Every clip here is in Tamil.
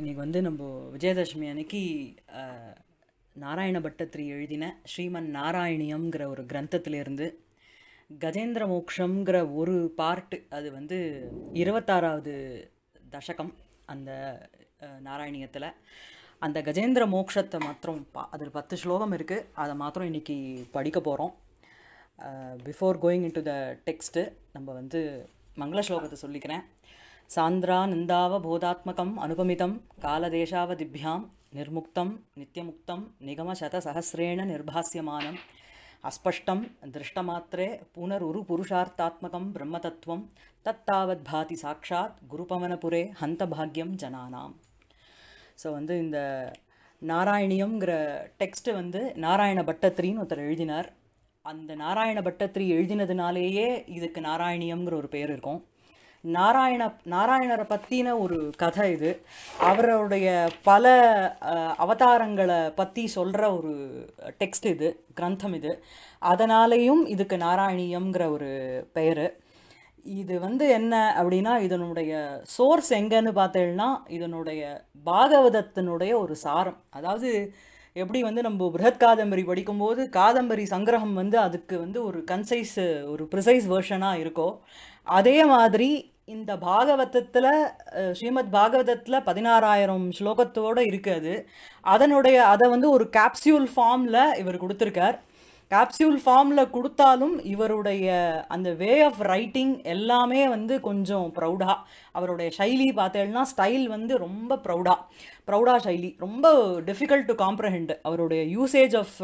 இன்றைக்கி வந்து நம்ம விஜயதசமி அன்னைக்கு நாராயண பட்டத்திரி எழுதின ஸ்ரீமன் நாராயணியம்ங்கிற ஒரு கிரந்தத்திலேருந்து கஜேந்திர மோக்ஷங்கிற ஒரு பார்ட்டு அது வந்து இருபத்தாறாவது தசகம் அந்த நாராயணியத்தில் அந்த கஜேந்திர மோக்ஷத்தை மாத்திரம் பா அதில் பத்து ஸ்லோகம் இருக்குது அதை மாத்திரம் இன்றைக்கி படிக்க போகிறோம் before going into the text நம்ம வந்து மங்கள ஸ்லோகத்தை சொல்லிக்கிறேன் சாந்திரானந்தாவபோதாத்மகம் அனுபமிதம் காலதேசாவதிபியாம் நிர்முக்தம் நித்தியமுக்தம் நிகமசதசிரேண நிர்பாசியமானம் அஸ்பஷ்டம் திருஷ்டமாத்திரே புனருரு புருஷார்த்தாத்மகம் பிரம்மதத்துவம் தத்தாவத் பாதி சாட்சாத் குருபவனபுரே ஹந்தபாகியம் ஜனானாம் ஸோ வந்து இந்த நாராயணியம்ங்கிற டெக்ஸ்ட்டு வந்து நாராயண பட்டத்திரின்னு ஒருத்தர் எழுதினார் அந்த நாராயண பட்டத்திரி எழுதினதுனாலேயே இதுக்கு நாராயணியம்ங்கிற ஒரு பேர் இருக்கும் நாராயண நாராயணரை பற்றின ஒரு கதை இது அவருடைய பல அவதாரங்களை பற்றி சொல்கிற ஒரு டெக்ஸ்ட் இது கிரந்தம் இது அதனாலேயும் இதுக்கு நாராயணியம்ங்கிற ஒரு பெயர் இது வந்து என்ன அப்படின்னா இதனுடைய சோர்ஸ் எங்கன்னு பார்த்தேன்னா இதனுடைய பாகவதத்தினுடைய ஒரு சாரம் அதாவது எப்படி வந்து நம்ம பிருஹத் காதம்பரி படிக்கும்போது காதம்பரி சங்கிரகம் வந்து அதுக்கு வந்து ஒரு கன்சைஸ் ஒரு ப்ரிசைஸ் வேர்ஷனாக இருக்கோ அதே மாதிரி இந்த பாகவதத்தில் ஸ்ரீமத் பாகவதத்தில் பதினாறாயிரம் ஸ்லோகத்தோடு இருக்குது அது அதனுடைய அதை வந்து ஒரு கேப்சியூல் ஃபார்மில் இவர் கொடுத்துருக்கார் கேப்சியூல் ஃபார்மில் கொடுத்தாலும் இவருடைய அந்த வே ஆஃப் ரைட்டிங் எல்லாமே வந்து கொஞ்சம் ப்ரௌடாக அவருடைய ஷைலி பார்த்தேன்னா ஸ்டைல் வந்து ரொம்ப ப்ரௌடாக ப்ரௌடா ஷைலி ரொம்ப டிஃபிகல்ட் டு காம்ப்ரஹெண்ட் அவருடைய usage of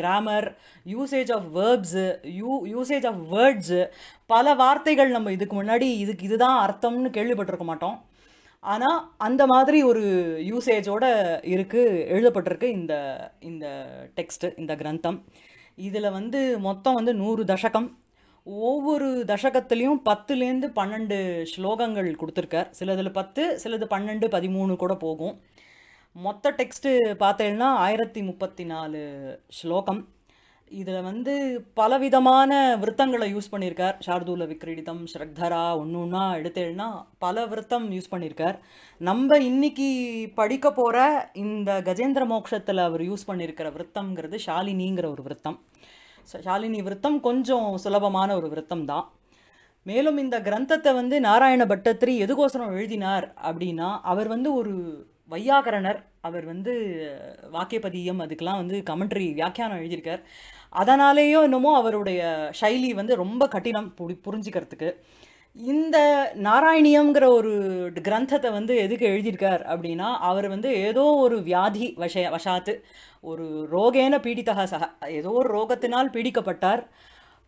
grammar usage of verbs யூ யூசேஜ் ஆஃப் வேர்ட்ஸு பல வார்த்தைகள் நம்ம இதுக்கு முன்னாடி இதுக்கு இதுதான் அர்த்தம்னு கேள்விப்பட்டிருக்க மாட்டோம் ஆனால் அந்த மாதிரி ஒரு யூசேஜோட இருக்குது எழுதப்பட்டிருக்கு இந்த இந்த டெக்ஸ்ட்டு இந்த கிரந்தம் இதில் வந்து மொத்தம் வந்து நூறு தசகம் ஒவ்வொரு தசகத்துலேயும் பத்துலேருந்து பன்னெண்டு ஸ்லோகங்கள் கொடுத்துருக்கார் சிலதில் பத்து சிலது பன்னெண்டு பதிமூணு கூட போகும் மொத்த டெக்ஸ்ட்டு பார்த்தேன்னா ஆயிரத்தி முப்பத்தி நாலு ஸ்லோகம் இதில் வந்து பலவிதமான விரத்தங்களை யூஸ் பண்ணியிருக்கார் ஷார்தூல விக்ரீடிதம் ஸ்ரக்தரா ஒன்று ஒன்றா எடுத்தேன்னா பல விரத்தம் யூஸ் பண்ணியிருக்கார் நம்ம இன்னைக்கு படிக்க போகிற இந்த கஜேந்திர மோக்ஷத்தில் அவர் யூஸ் பண்ணியிருக்கிற விரத்தங்கிறது ஷாலினிங்கிற ஒரு விரத்தம் ஷாலினி விரத்தம் கொஞ்சம் சுலபமான ஒரு விரத்தம் தான் மேலும் இந்த கிரந்தத்தை வந்து நாராயண பட்டத்திரி எதுகோசரம் எழுதினார் அப்படின்னா அவர் வந்து ஒரு வையாகரணர் அவர் வந்து வாக்கியபதியம் அதுக்கெலாம் வந்து கமெண்ட்ரி வியாக்கியானம் எழுதியிருக்கார் அதனாலேயோ என்னமோ அவருடைய சைலி வந்து ரொம்ப கடினம் புரி புரிஞ்சுக்கிறதுக்கு இந்த நாராயணியம்ங்கிற ஒரு கிரந்தத்தை வந்து எதுக்கு எழுதியிருக்கார் அப்படின்னா அவர் வந்து ஏதோ ஒரு வியாதி வஷ வசாத்து ஒரு ரோகேன பீடித்தகா சக ஏதோ ஒரு ரோகத்தினால் பீடிக்கப்பட்டார்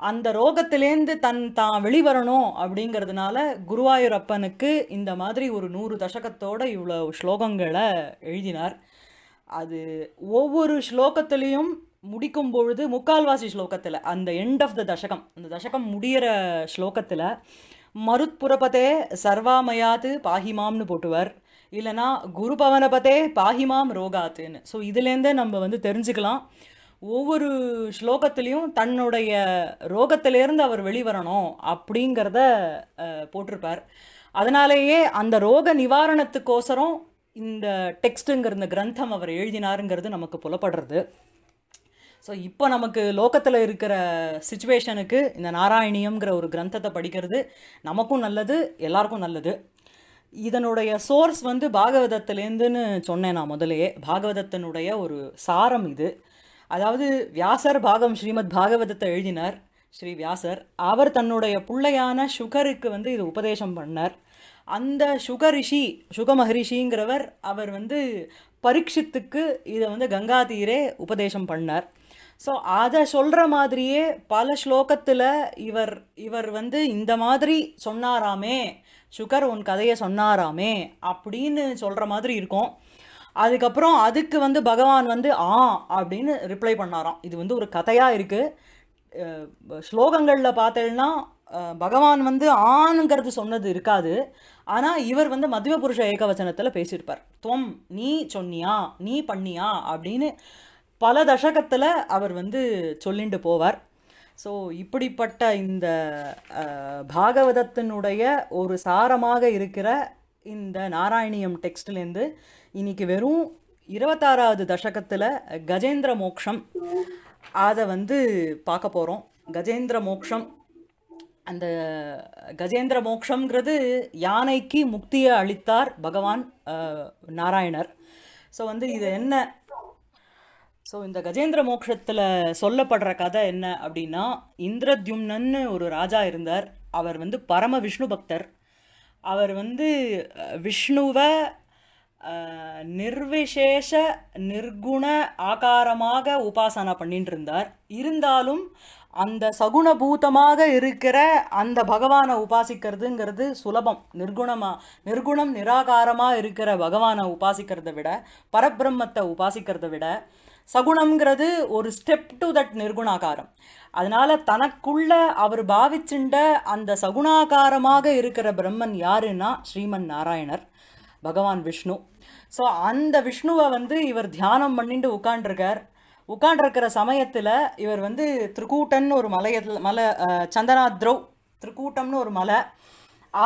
அந்த ரோகத்திலேந்து தன் தான் வெளிவரணும் அப்படிங்கிறதுனால குருவாயூரப்பனுக்கு இந்த மாதிரி ஒரு நூறு தசகத்தோட இவ்வளோ ஸ்லோகங்களை எழுதினார் அது ஒவ்வொரு ஸ்லோகத்துலேயும் முடிக்கும் பொழுது முக்கால்வாசி ஸ்லோகத்தில் அந்த எண்ட் ஆஃப் த தசகம் அந்த தசகம் முடிகிற ஸ்லோகத்தில் மருத்புரபதே சர்வாமயாத்து பாகிமாம்னு போட்டுவார் இல்லைனா குரு பவனபதே பாஹிமாம் ரோகாத்துன்னு ஸோ இதுலேருந்தே நம்ம வந்து தெரிஞ்சுக்கலாம் ஒவ்வொரு ஸ்லோகத்துலேயும் தன்னுடைய ரோகத்திலேருந்து அவர் வெளிவரணும் அப்படிங்கிறத போட்டிருப்பார் அதனாலேயே அந்த ரோக நிவாரணத்துக்கோசரம் இந்த டெக்ஸ்ட்டுங்கிற இந்த கிரந்தம் அவர் எழுதினாருங்கிறது நமக்கு புலப்படுறது ஸோ இப்போ நமக்கு லோக்கத்தில் இருக்கிற சுச்சுவேஷனுக்கு இந்த நாராயணியம்ங்கிற ஒரு கிரந்தத்தை படிக்கிறது நமக்கும் நல்லது எல்லாருக்கும் நல்லது இதனுடைய சோர்ஸ் வந்து பாகவதத்துலேருந்துன்னு சொன்னேன் நான் முதலேயே பாகவதத்தினுடைய ஒரு சாரம் இது அதாவது வியாசர் பாகம் ஸ்ரீமத் பாகவதத்தை எழுதினார் ஸ்ரீ வியாசர் அவர் தன்னுடைய பிள்ளையான சுகருக்கு வந்து இது உபதேசம் பண்ணார் அந்த சுக ரிஷி சுக மகரிஷிங்கிறவர் அவர் வந்து பரீட்சித்துக்கு இதை வந்து கங்கா தீரே உபதேசம் பண்ணார் ஸோ அதை சொல்கிற மாதிரியே பல ஸ்லோகத்தில் இவர் இவர் வந்து இந்த மாதிரி சொன்னாராமே சுகர் உன் கதையை சொன்னாராமே அப்படின்னு சொல்கிற மாதிரி இருக்கும் அதுக்கப்புறம் அதுக்கு வந்து பகவான் வந்து ஆ அப்படின்னு ரிப்ளை பண்ணாராம் இது வந்து ஒரு கதையாக இருக்குது ஸ்லோகங்களில் பார்த்தேன்னா பகவான் வந்து ஆணுங்கிறது சொன்னது இருக்காது ஆனால் இவர் வந்து மதுவ புருஷ ஏகவச்சனத்தில் பேசியிருப்பார் துவம் நீ சொன்னியா நீ பண்ணியா அப்படின்னு பல தசகத்தில் அவர் வந்து சொல்லிண்டு போவார் ஸோ இப்படிப்பட்ட இந்த பாகவதத்தினுடைய ஒரு சாரமாக இருக்கிற இந்த நாராயணியம் டெக்ஸ்ட்லேருந்து இன்றைக்கி வெறும் இருபத்தாறாவது தசகத்தில் கஜேந்திர மோக்ஷம் அதை வந்து பார்க்க போகிறோம் கஜேந்திர மோக்ஷம் அந்த கஜேந்திர மோக்ஷங்கிறது யானைக்கு முக்தியை அளித்தார் பகவான் நாராயணர் ஸோ வந்து இது என்ன ஸோ இந்த கஜேந்திர மோக்ஷத்தில் சொல்லப்படுற கதை என்ன அப்படின்னா இந்திரத்யும்னன்னு ஒரு ராஜா இருந்தார் அவர் வந்து பரம விஷ்ணு பக்தர் அவர் வந்து விஷ்ணுவை நிர்விசேஷ நிர்குண ஆகாரமாக உபாசனை பண்ணிட்டு இருந்தார் இருந்தாலும் அந்த சகுண பூதமாக இருக்கிற அந்த பகவானை உபாசிக்கிறதுங்கிறது சுலபம் நிர்குணமாக நிர்குணம் நிராகாரமாக இருக்கிற பகவானை உபாசிக்கிறத விட பரபிரம்மத்தை உபாசிக்கிறத விட சகுணம்ங்கிறது ஒரு ஸ்டெப் டு தட் நிர்குணாகாரம் அதனால் தனக்குள்ள அவர் பாவிச்சுண்ட அந்த சகுணாகாரமாக இருக்கிற பிரம்மன் யாருன்னா ஸ்ரீமன் நாராயணர் பகவான் விஷ்ணு ஸோ அந்த விஷ்ணுவை வந்து இவர் தியானம் பண்ணிட்டு உட்காண்டிருக்கார் உட்காண்டிருக்கிற சமயத்தில் இவர் வந்து திருக்கூட்டன்னு ஒரு மலையத்தில் மலை சந்தனாத்ரோ திருக்கூட்டம்னு ஒரு மலை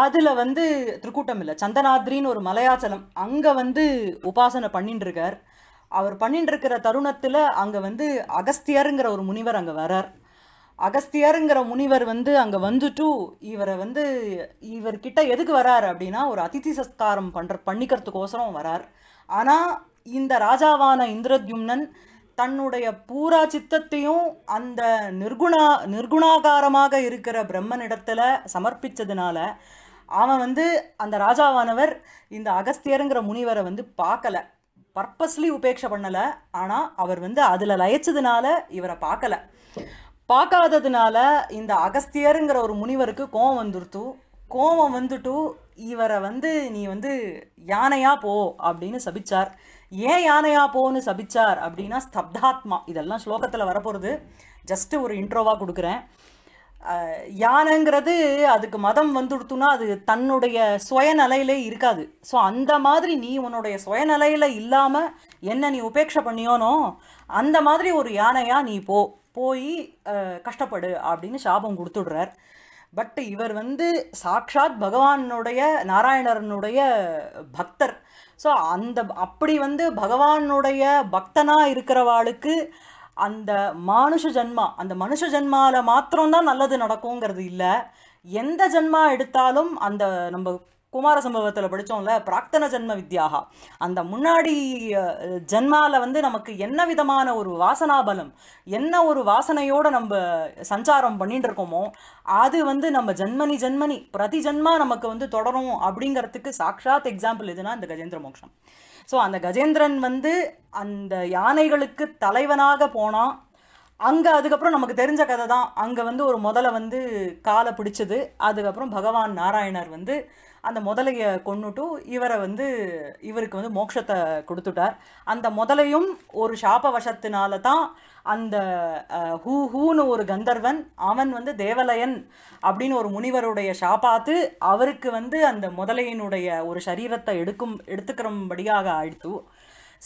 அதில் வந்து திருக்கூட்டம் இல்லை சந்தனாத்ரின்னு ஒரு மலையாச்சலம் அங்கே வந்து உபாசனை பண்ணிட்டுருக்கார் இருக்கார் அவர் பண்ணிட்டு இருக்கிற தருணத்தில் அங்கே வந்து அகஸ்தியருங்கிற ஒரு முனிவர் அங்கே வரார் அகஸ்தியருங்கிற முனிவர் வந்து அங்கே வந்துட்டு இவரை வந்து இவர்கிட்ட எதுக்கு வரார் அப்படின்னா ஒரு அதிதி சஸ்காரம் பண்ணுற பண்ணிக்கிறதுக்கோசரம் வரார் ஆனால் இந்த ராஜாவான இந்திரத்யும்னன் தன்னுடைய பூரா சித்தத்தையும் அந்த நிர்குணா நிர்குணாகாரமாக இருக்கிற பிரம்மனிடத்தில் சமர்ப்பித்ததுனால அவன் வந்து அந்த ராஜாவானவர் இந்த அகஸ்தியருங்கிற முனிவரை வந்து பார்க்கலை பர்பஸ்லி உபேட்சை பண்ணலை ஆனால் அவர் வந்து அதில் லயச்சதுனால இவரை பார்க்கலை பார்க்காததுனால இந்த அகஸ்தியருங்கிற ஒரு முனிவருக்கு கோவம் வந்துருத்து கோவம் வந்துட்டு இவரை வந்து நீ வந்து யானையா போ அப்படின்னு சபிச்சார் ஏன் யானையா போன்னு சபிச்சார் அப்படின்னா ஸ்தப்தாத்மா இதெல்லாம் ஸ்லோகத்தில் வரப்போகிறது ஜஸ்ட்டு ஒரு இன்ட்ரோவாக கொடுக்குறேன் யானைங்கிறது அதுக்கு மதம் வந்துடுத்துனா அது தன்னுடைய சுயநிலையிலே இருக்காது ஸோ அந்த மாதிரி நீ உன்னுடைய சுயநிலையில் இல்லாமல் என்ன நீ உபேட்சை பண்ணியோனோ அந்த மாதிரி ஒரு யானையாக நீ போ போய் கஷ்டப்படு அப்படின்னு சாபம் கொடுத்துடுறார் பட் இவர் வந்து சாக்ஷாத் பகவானுடைய நாராயணரனுடைய பக்தர் ஸோ அந்த அப்படி வந்து பகவானுடைய பக்தனாக இருக்கிறவாளுக்கு அந்த மானுஷ ஜென்மா அந்த மனுஷ ஜென்மாவில் மாத்திரம்தான் நல்லது நடக்குங்கிறது இல்லை எந்த ஜென்மா எடுத்தாலும் அந்த நம்ம குமார சம்பவத்தில் படித்தோம்ல பிராக்தன ஜென்ம வித்யாகா அந்த முன்னாடி ஜென்மாவில் வந்து நமக்கு என்ன விதமான ஒரு வாசனாபலம் என்ன ஒரு வாசனையோடு நம்ம சஞ்சாரம் பண்ணிகிட்டு இருக்கோமோ அது வந்து நம்ம ஜென்மனி ஜென்மனி பிரதி ஜென்மா நமக்கு வந்து தொடரும் அப்படிங்கிறதுக்கு சாக்ஷாத் எக்ஸாம்பிள் எதுனா இந்த கஜேந்திர மோக்ஷம் ஸோ அந்த கஜேந்திரன் வந்து அந்த யானைகளுக்கு தலைவனாக போனான் அங்கே அதுக்கப்புறம் நமக்கு தெரிஞ்ச கதை தான் அங்கே வந்து ஒரு முதல்ல வந்து காலை பிடிச்சது அதுக்கப்புறம் பகவான் நாராயணர் வந்து அந்த முதலையை கொண்டுட்டு இவரை வந்து இவருக்கு வந்து மோட்சத்தை கொடுத்துட்டார் அந்த முதலையும் ஒரு சாப வசத்தினால தான் அந்த ஹூ ஹூன்னு ஒரு கந்தர்வன் அவன் வந்து தேவலயன் அப்படின்னு ஒரு முனிவருடைய ஷாப்பாத்து அவருக்கு வந்து அந்த முதலையினுடைய ஒரு சரீரத்தை எடுக்கும் எடுத்துக்கிறபடியாக ஆயிடுத்து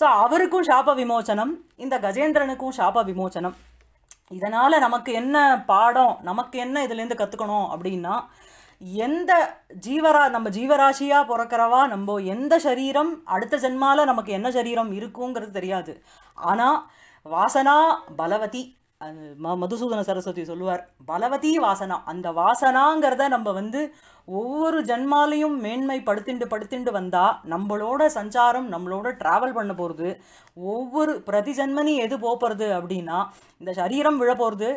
ஸோ அவருக்கும் சாப விமோச்சனம் இந்த கஜேந்திரனுக்கும் சாப விமோச்சனம் இதனால் நமக்கு என்ன பாடம் நமக்கு என்ன இதுலேருந்து கற்றுக்கணும் அப்படின்னா எந்த ஜீவரா நம்ம ஜீவராசியாக பிறக்கிறவா நம்ம எந்த சரீரம் அடுத்த ஜென்மாவில் நமக்கு என்ன சரீரம் இருக்குங்கிறது தெரியாது ஆனால் வாசனா பலவதி ம மதுசூதன சரஸ்வதி சொல்லுவார் பலவதி வாசனா அந்த வாசனாங்கிறத நம்ம வந்து ஒவ்வொரு ஜன்மாலையும் மேன்மை படுத்திண்டு படுத்திண்டு வந்தால் நம்மளோட சஞ்சாரம் நம்மளோட ட்ராவல் பண்ண போகிறது ஒவ்வொரு பிரதி ஜென்மனி எது போகிறது அப்படின்னா இந்த சரீரம் விழ போகிறது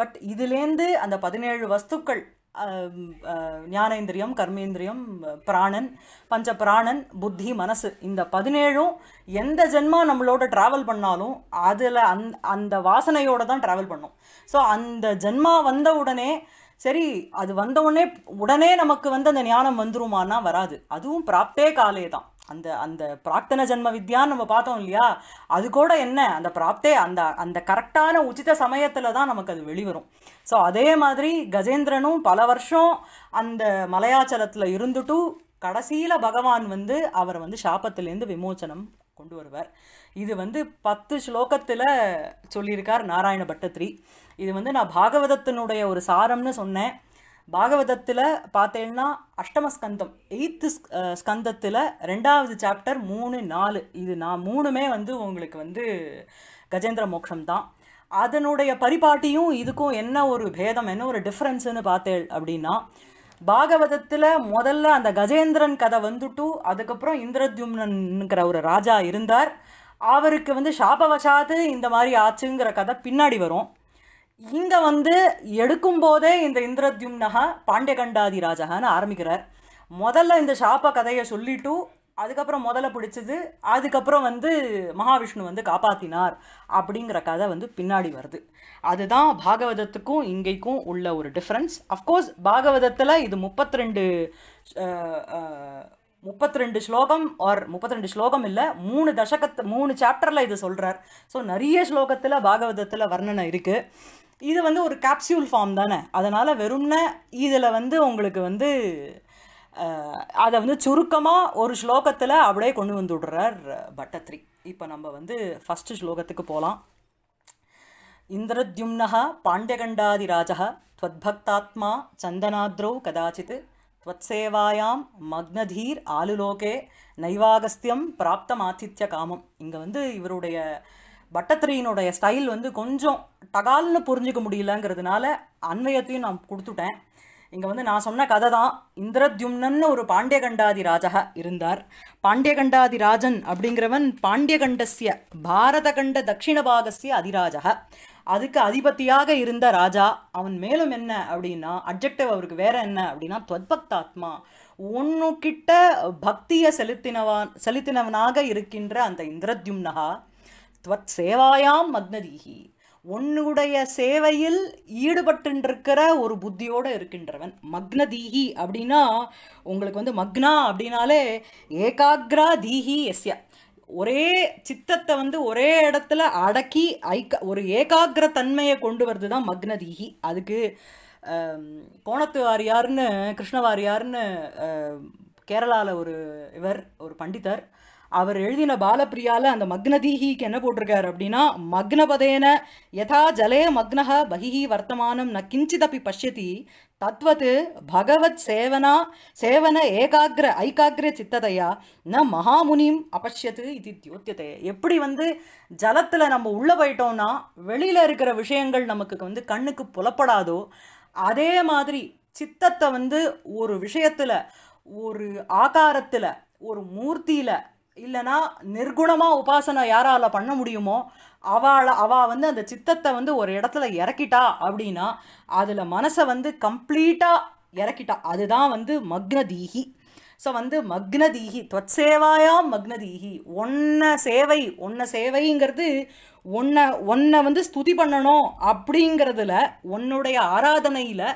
பட் இதுலேருந்து அந்த பதினேழு வஸ்துக்கள் ஞானேந்திரியம் கர்மேந்திரியம் பிராணன் பஞ்ச பிராணன் புத்தி மனசு இந்த பதினேழும் எந்த ஜென்மா நம்மளோட ட்ராவல் பண்ணாலும் அதில் அந் அந்த வாசனையோடு தான் ட்ராவல் பண்ணும் ஸோ அந்த ஜென்மா வந்த உடனே சரி அது வந்த உடனே உடனே நமக்கு வந்து அந்த ஞானம் வந்துருமானா வராது அதுவும் பிராப்தே காலே தான் அந்த அந்த பிராக்தன ஜென்ம வித்யான்னு நம்ம பார்த்தோம் இல்லையா அது கூட என்ன அந்த பிராப்தே அந்த அந்த கரெக்டான உச்சித சமயத்தில் தான் நமக்கு அது வெளிவரும் ஸோ அதே மாதிரி கஜேந்திரனும் பல வருஷம் அந்த மலையாச்சலத்தில் இருந்துட்டு கடைசியில் பகவான் வந்து அவர் வந்து சாபத்திலேருந்து விமோச்சனம் கொண்டு வருவார் இது வந்து பத்து ஸ்லோகத்தில் சொல்லியிருக்கார் நாராயண பட்டத்ரி இது வந்து நான் பாகவதத்தினுடைய ஒரு சாரம்னு சொன்னேன் பாகவதத்தில் பார்த்தேன்னா அஷ்டம ஸ்கந்தம் எயித்து ஸ்கந்தத்தில் ரெண்டாவது சாப்டர் மூணு நாலு இது நான் மூணுமே வந்து உங்களுக்கு வந்து கஜேந்திர மோக்ஷம் தான் அதனுடைய பரிபாட்டியும் இதுக்கும் என்ன ஒரு பேதம் என்ன ஒரு டிஃப்ரென்ஸ்னு பார்த்தேன் அப்படின்னா பாகவதத்தில் முதல்ல அந்த கஜேந்திரன் கதை வந்துட்டு அதுக்கப்புறம் இந்திரத்யும்னன்கிற ஒரு ராஜா இருந்தார் அவருக்கு வந்து சாபவசாத்து இந்த மாதிரி ஆச்சுங்கிற கதை பின்னாடி வரும் இங்கே வந்து எடுக்கும் போதே இந்த இந்திரத்யும்னகா பாண்டியகண்டாதி ராஜகான்னு ஆரம்பிக்கிறார் முதல்ல இந்த ஷாப்பா கதையை சொல்லிட்டு அதுக்கப்புறம் முதல்ல பிடிச்சது அதுக்கப்புறம் வந்து மகாவிஷ்ணு வந்து காப்பாத்தினார் அப்படிங்கிற கதை வந்து பின்னாடி வருது அதுதான் பாகவதத்துக்கும் இங்கேக்கும் உள்ள ஒரு டிஃப்ரென்ஸ் அஃப்கோர்ஸ் பாகவதத்தில் இது முப்பத்தி ரெண்டு முப்பத்தி ரெண்டு ஸ்லோகம் ஆர் முப்பத்தி ரெண்டு ஸ்லோகம் இல்லை மூணு தசகத்து மூணு சாப்டரில் இது சொல்கிறார் ஸோ நிறைய ஸ்லோகத்தில் பாகவதத்தில் வர்ணனை இருக்குது இது வந்து ஒரு கேப்சியூல் ஃபார்ம் தானே அதனால் வெறும்னே இதில் வந்து உங்களுக்கு வந்து அதை வந்து சுருக்கமாக ஒரு ஸ்லோகத்தில் அப்படியே கொண்டு வந்து விடுறார் பட்டத்ரி இப்போ நம்ம வந்து ஃபஸ்ட்டு ஸ்லோகத்துக்கு போகலாம் இந்திரத்யும்னகா பாண்டியகண்டாதிராஜா त्वद्भक्तात्मा சந்தனாத்ரௌ கதாச்சித் त्वत्सेवायां மக்னதீர் ஆலுலோகே நைவாகஸ்தியம் பிராப்தம் ஆதித்ய காமம் இங்கே வந்து இவருடைய பட்டத்திரையினுடைய ஸ்டைல் வந்து கொஞ்சம் டகால்னு புரிஞ்சிக்க முடியலங்கிறதுனால அன்வயத்தையும் நான் கொடுத்துட்டேன் இங்கே வந்து நான் சொன்ன கதை தான் இந்திரத்யும்னன்னு ஒரு பாண்டியகண்டாதி ராஜா இருந்தார் பாண்டியகண்டாதி ராஜன் அப்படிங்கிறவன் கண்டசிய பாரத கண்ட தட்சிண பாகசிய அதிராஜா அதுக்கு அதிபதியாக இருந்த ராஜா அவன் மேலும் என்ன அப்படின்னா அப்ஜெக்டிவ் அவருக்கு வேற என்ன அப்படின்னா துவத்பக்தாத்மா ஒன்று கிட்ட பக்தியை செலுத்தினவான் செலுத்தினவனாக இருக்கின்ற அந்த இந்திரத்யும்னகா த்வத் சேவாயாம் மக்னதீகி உன்னுடைய சேவையில் ஈடுபட்டுருக்கிற ஒரு புத்தியோடு இருக்கின்றவன் மக்னதீகி அப்படின்னா உங்களுக்கு வந்து மக்னா அப்படின்னாலே ஏகாகிரா தீகி எஸ்யா ஒரே சித்தத்தை வந்து ஒரே இடத்துல அடக்கி ஐக்க ஒரு ஏகாகிர தன்மையை கொண்டு வருது தான் மக்னதீகி அதுக்கு கோணத்து வாரியார்னு கிருஷ்ணவாரியார்னு கேரளாவில் ஒரு இவர் ஒரு பண்டிதர் அவர் எழுதின பாலப்பிரியால அந்த மக்னதீஹிக்கு என்ன போட்டிருக்காரு அப்படின்னா மக்னபதேன யதா ஜலே மக்னஹ பகிஹி வர்த்தமானம் ந கிஞ்சிதப்பி பஷ்யதி தத்வது பகவத் சேவனா சேவன ஏகாகிர ஐகாகிர சித்ததையா ந மகாமுனிம் அப்பஷ்யத்து இது தியோத்தியதைய எப்படி வந்து ஜலத்தில் நம்ம உள்ளே போயிட்டோம்னா வெளியில் இருக்கிற விஷயங்கள் நமக்கு வந்து கண்ணுக்கு புலப்படாதோ அதே மாதிரி சித்தத்தை வந்து ஒரு விஷயத்தில் ஒரு ஆகாரத்தில் ஒரு மூர்த்தியில் இல்லைனா நிர்குணமாக உபாசனை யாரால் பண்ண முடியுமோ அவளை அவள் வந்து அந்த சித்தத்தை வந்து ஒரு இடத்துல இறக்கிட்டா அப்படின்னா அதில் மனசை வந்து கம்ப்ளீட்டாக இறக்கிட்டா அதுதான் வந்து மக்னதீகி ஸோ வந்து மக்னதீகி தொத்சேவாயாம் மக்னதீகி ஒன்ன சேவை ஒன்ன சேவைங்கிறது ஒன்ன ஒன்னை வந்து ஸ்துதி பண்ணணும் அப்படிங்கிறதுல உன்னுடைய ஆராதனையில்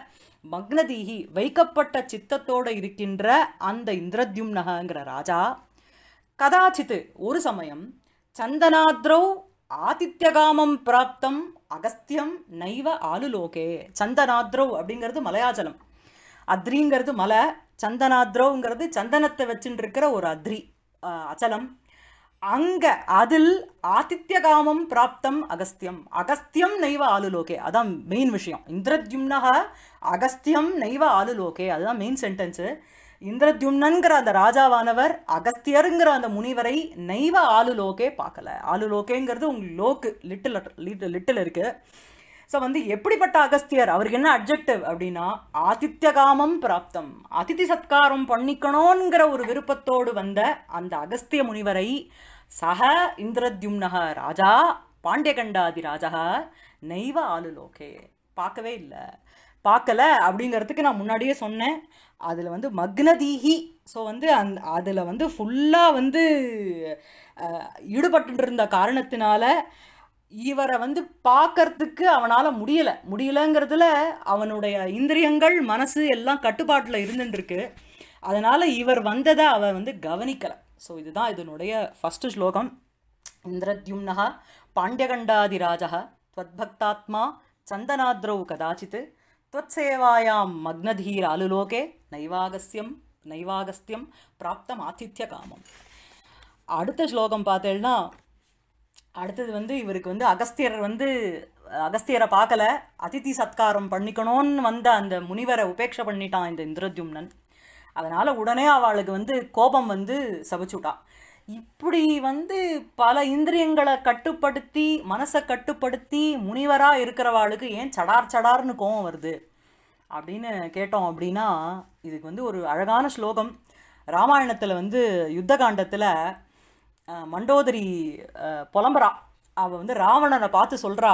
மக்னதீகி வைக்கப்பட்ட சித்தத்தோடு இருக்கின்ற அந்த இந்திரத்யும்னகங்கிற ராஜா கதாச்சித் ஒரு சமயம் சந்தனாத்ரௌ ஆதித்யகாமம் பிராப்தம் அகஸ்தியம் நைவ ஆலுலோகே சந்தனாத்ரௌ அப்படிங்கிறது மலையாச்சலம் அத்ரிங்கிறது மலை சந்தனாத்ரௌங்கிறது சந்தனத்தை வச்சுட்டு இருக்கிற ஒரு அத்ரி அச்சலம் அங்கே அதில் ஆதித்யகாமம் பிராப்தம் அகஸ்தியம் அகஸ்தியம் நைவ ஆலுலோகே அதான் மெயின் விஷயம் இந்திரத்யும்னக அகஸ்தியம் நைவ ஆலுலோகே அதுதான் மெயின் சென்டென்ஸு இந்திரத்யும்னங்கிற அந்த ராஜாவானவர் அகஸ்தியருங்கிற அந்த முனிவரை நெய்வ ஆளுலோகே பார்க்கல ஆளுலோகேங்கிறது உங்க லோக்கு லிட்டில் லிட்டில் இருக்குது ஸோ வந்து எப்படிப்பட்ட அகஸ்தியர் அவருக்கு என்ன அப்ஜெக்டிவ் அப்படின்னா ஆதித்யகாமம் பிராப்தம் அதிதி சத்காரம் பண்ணிக்கணுங்கிற ஒரு விருப்பத்தோடு வந்த அந்த அகஸ்திய முனிவரை சக இந்திரத்யும்னக ராஜா பாண்டியகண்டாதி ராஜா நெய்வ ஆளுலோகே பார்க்கவே இல்லை பார்க்கல அப்படிங்கிறதுக்கு நான் முன்னாடியே சொன்னேன் அதில் வந்து மக்னதீகி ஸோ வந்து அந் அதில் வந்து ஃபுல்லாக வந்து ஈடுபட்டு இருந்த காரணத்தினால இவரை வந்து பார்க்கறதுக்கு அவனால் முடியலை முடியலைங்கிறதுல அவனுடைய இந்திரியங்கள் மனசு எல்லாம் கட்டுப்பாட்டில் இருந்துட்டுருக்கு அதனால் இவர் வந்ததை அவன் வந்து கவனிக்கலை ஸோ இதுதான் இதனுடைய ஃபஸ்ட்டு ஸ்லோகம் இந்திரத்யும்னகா பாண்டியகண்டாதிராஜா त्वद्भक्तात्मा சந்தனாத்ரவு கதாச்சித்து त्वत्सेवायां मग्नधीरालुलोके நைவாகஸ்யம் நைவாகஸ்தியம் பிராப்தம் ஆதித்ய காமம் அடுத்த ஸ்லோகம் பார்த்தேன்னா அடுத்தது வந்து இவருக்கு வந்து அகஸ்தியர் வந்து அகஸ்தியரை பார்க்கல அதிதி சத்காரம் பண்ணிக்கணும்னு வந்த அந்த முனிவரை உபேட்சை பண்ணிட்டான் இந்த இந்திரத்யும்னன் அதனால் உடனே அவளுக்கு வந்து கோபம் வந்து சபிச்சுட்டான் இப்படி வந்து பல இந்திரியங்களை கட்டுப்படுத்தி மனசை கட்டுப்படுத்தி முனிவராக இருக்கிறவாளுக்கு ஏன் சடார் சடார்னு கோவம் வருது அப்படின்னு கேட்டோம் அப்படின்னா இதுக்கு வந்து ஒரு அழகான ஸ்லோகம் ராமாயணத்தில் வந்து யுத்த காண்டத்தில் மண்டோதரி புலம்புறா அவள் வந்து ராவணனை பார்த்து சொல்கிறா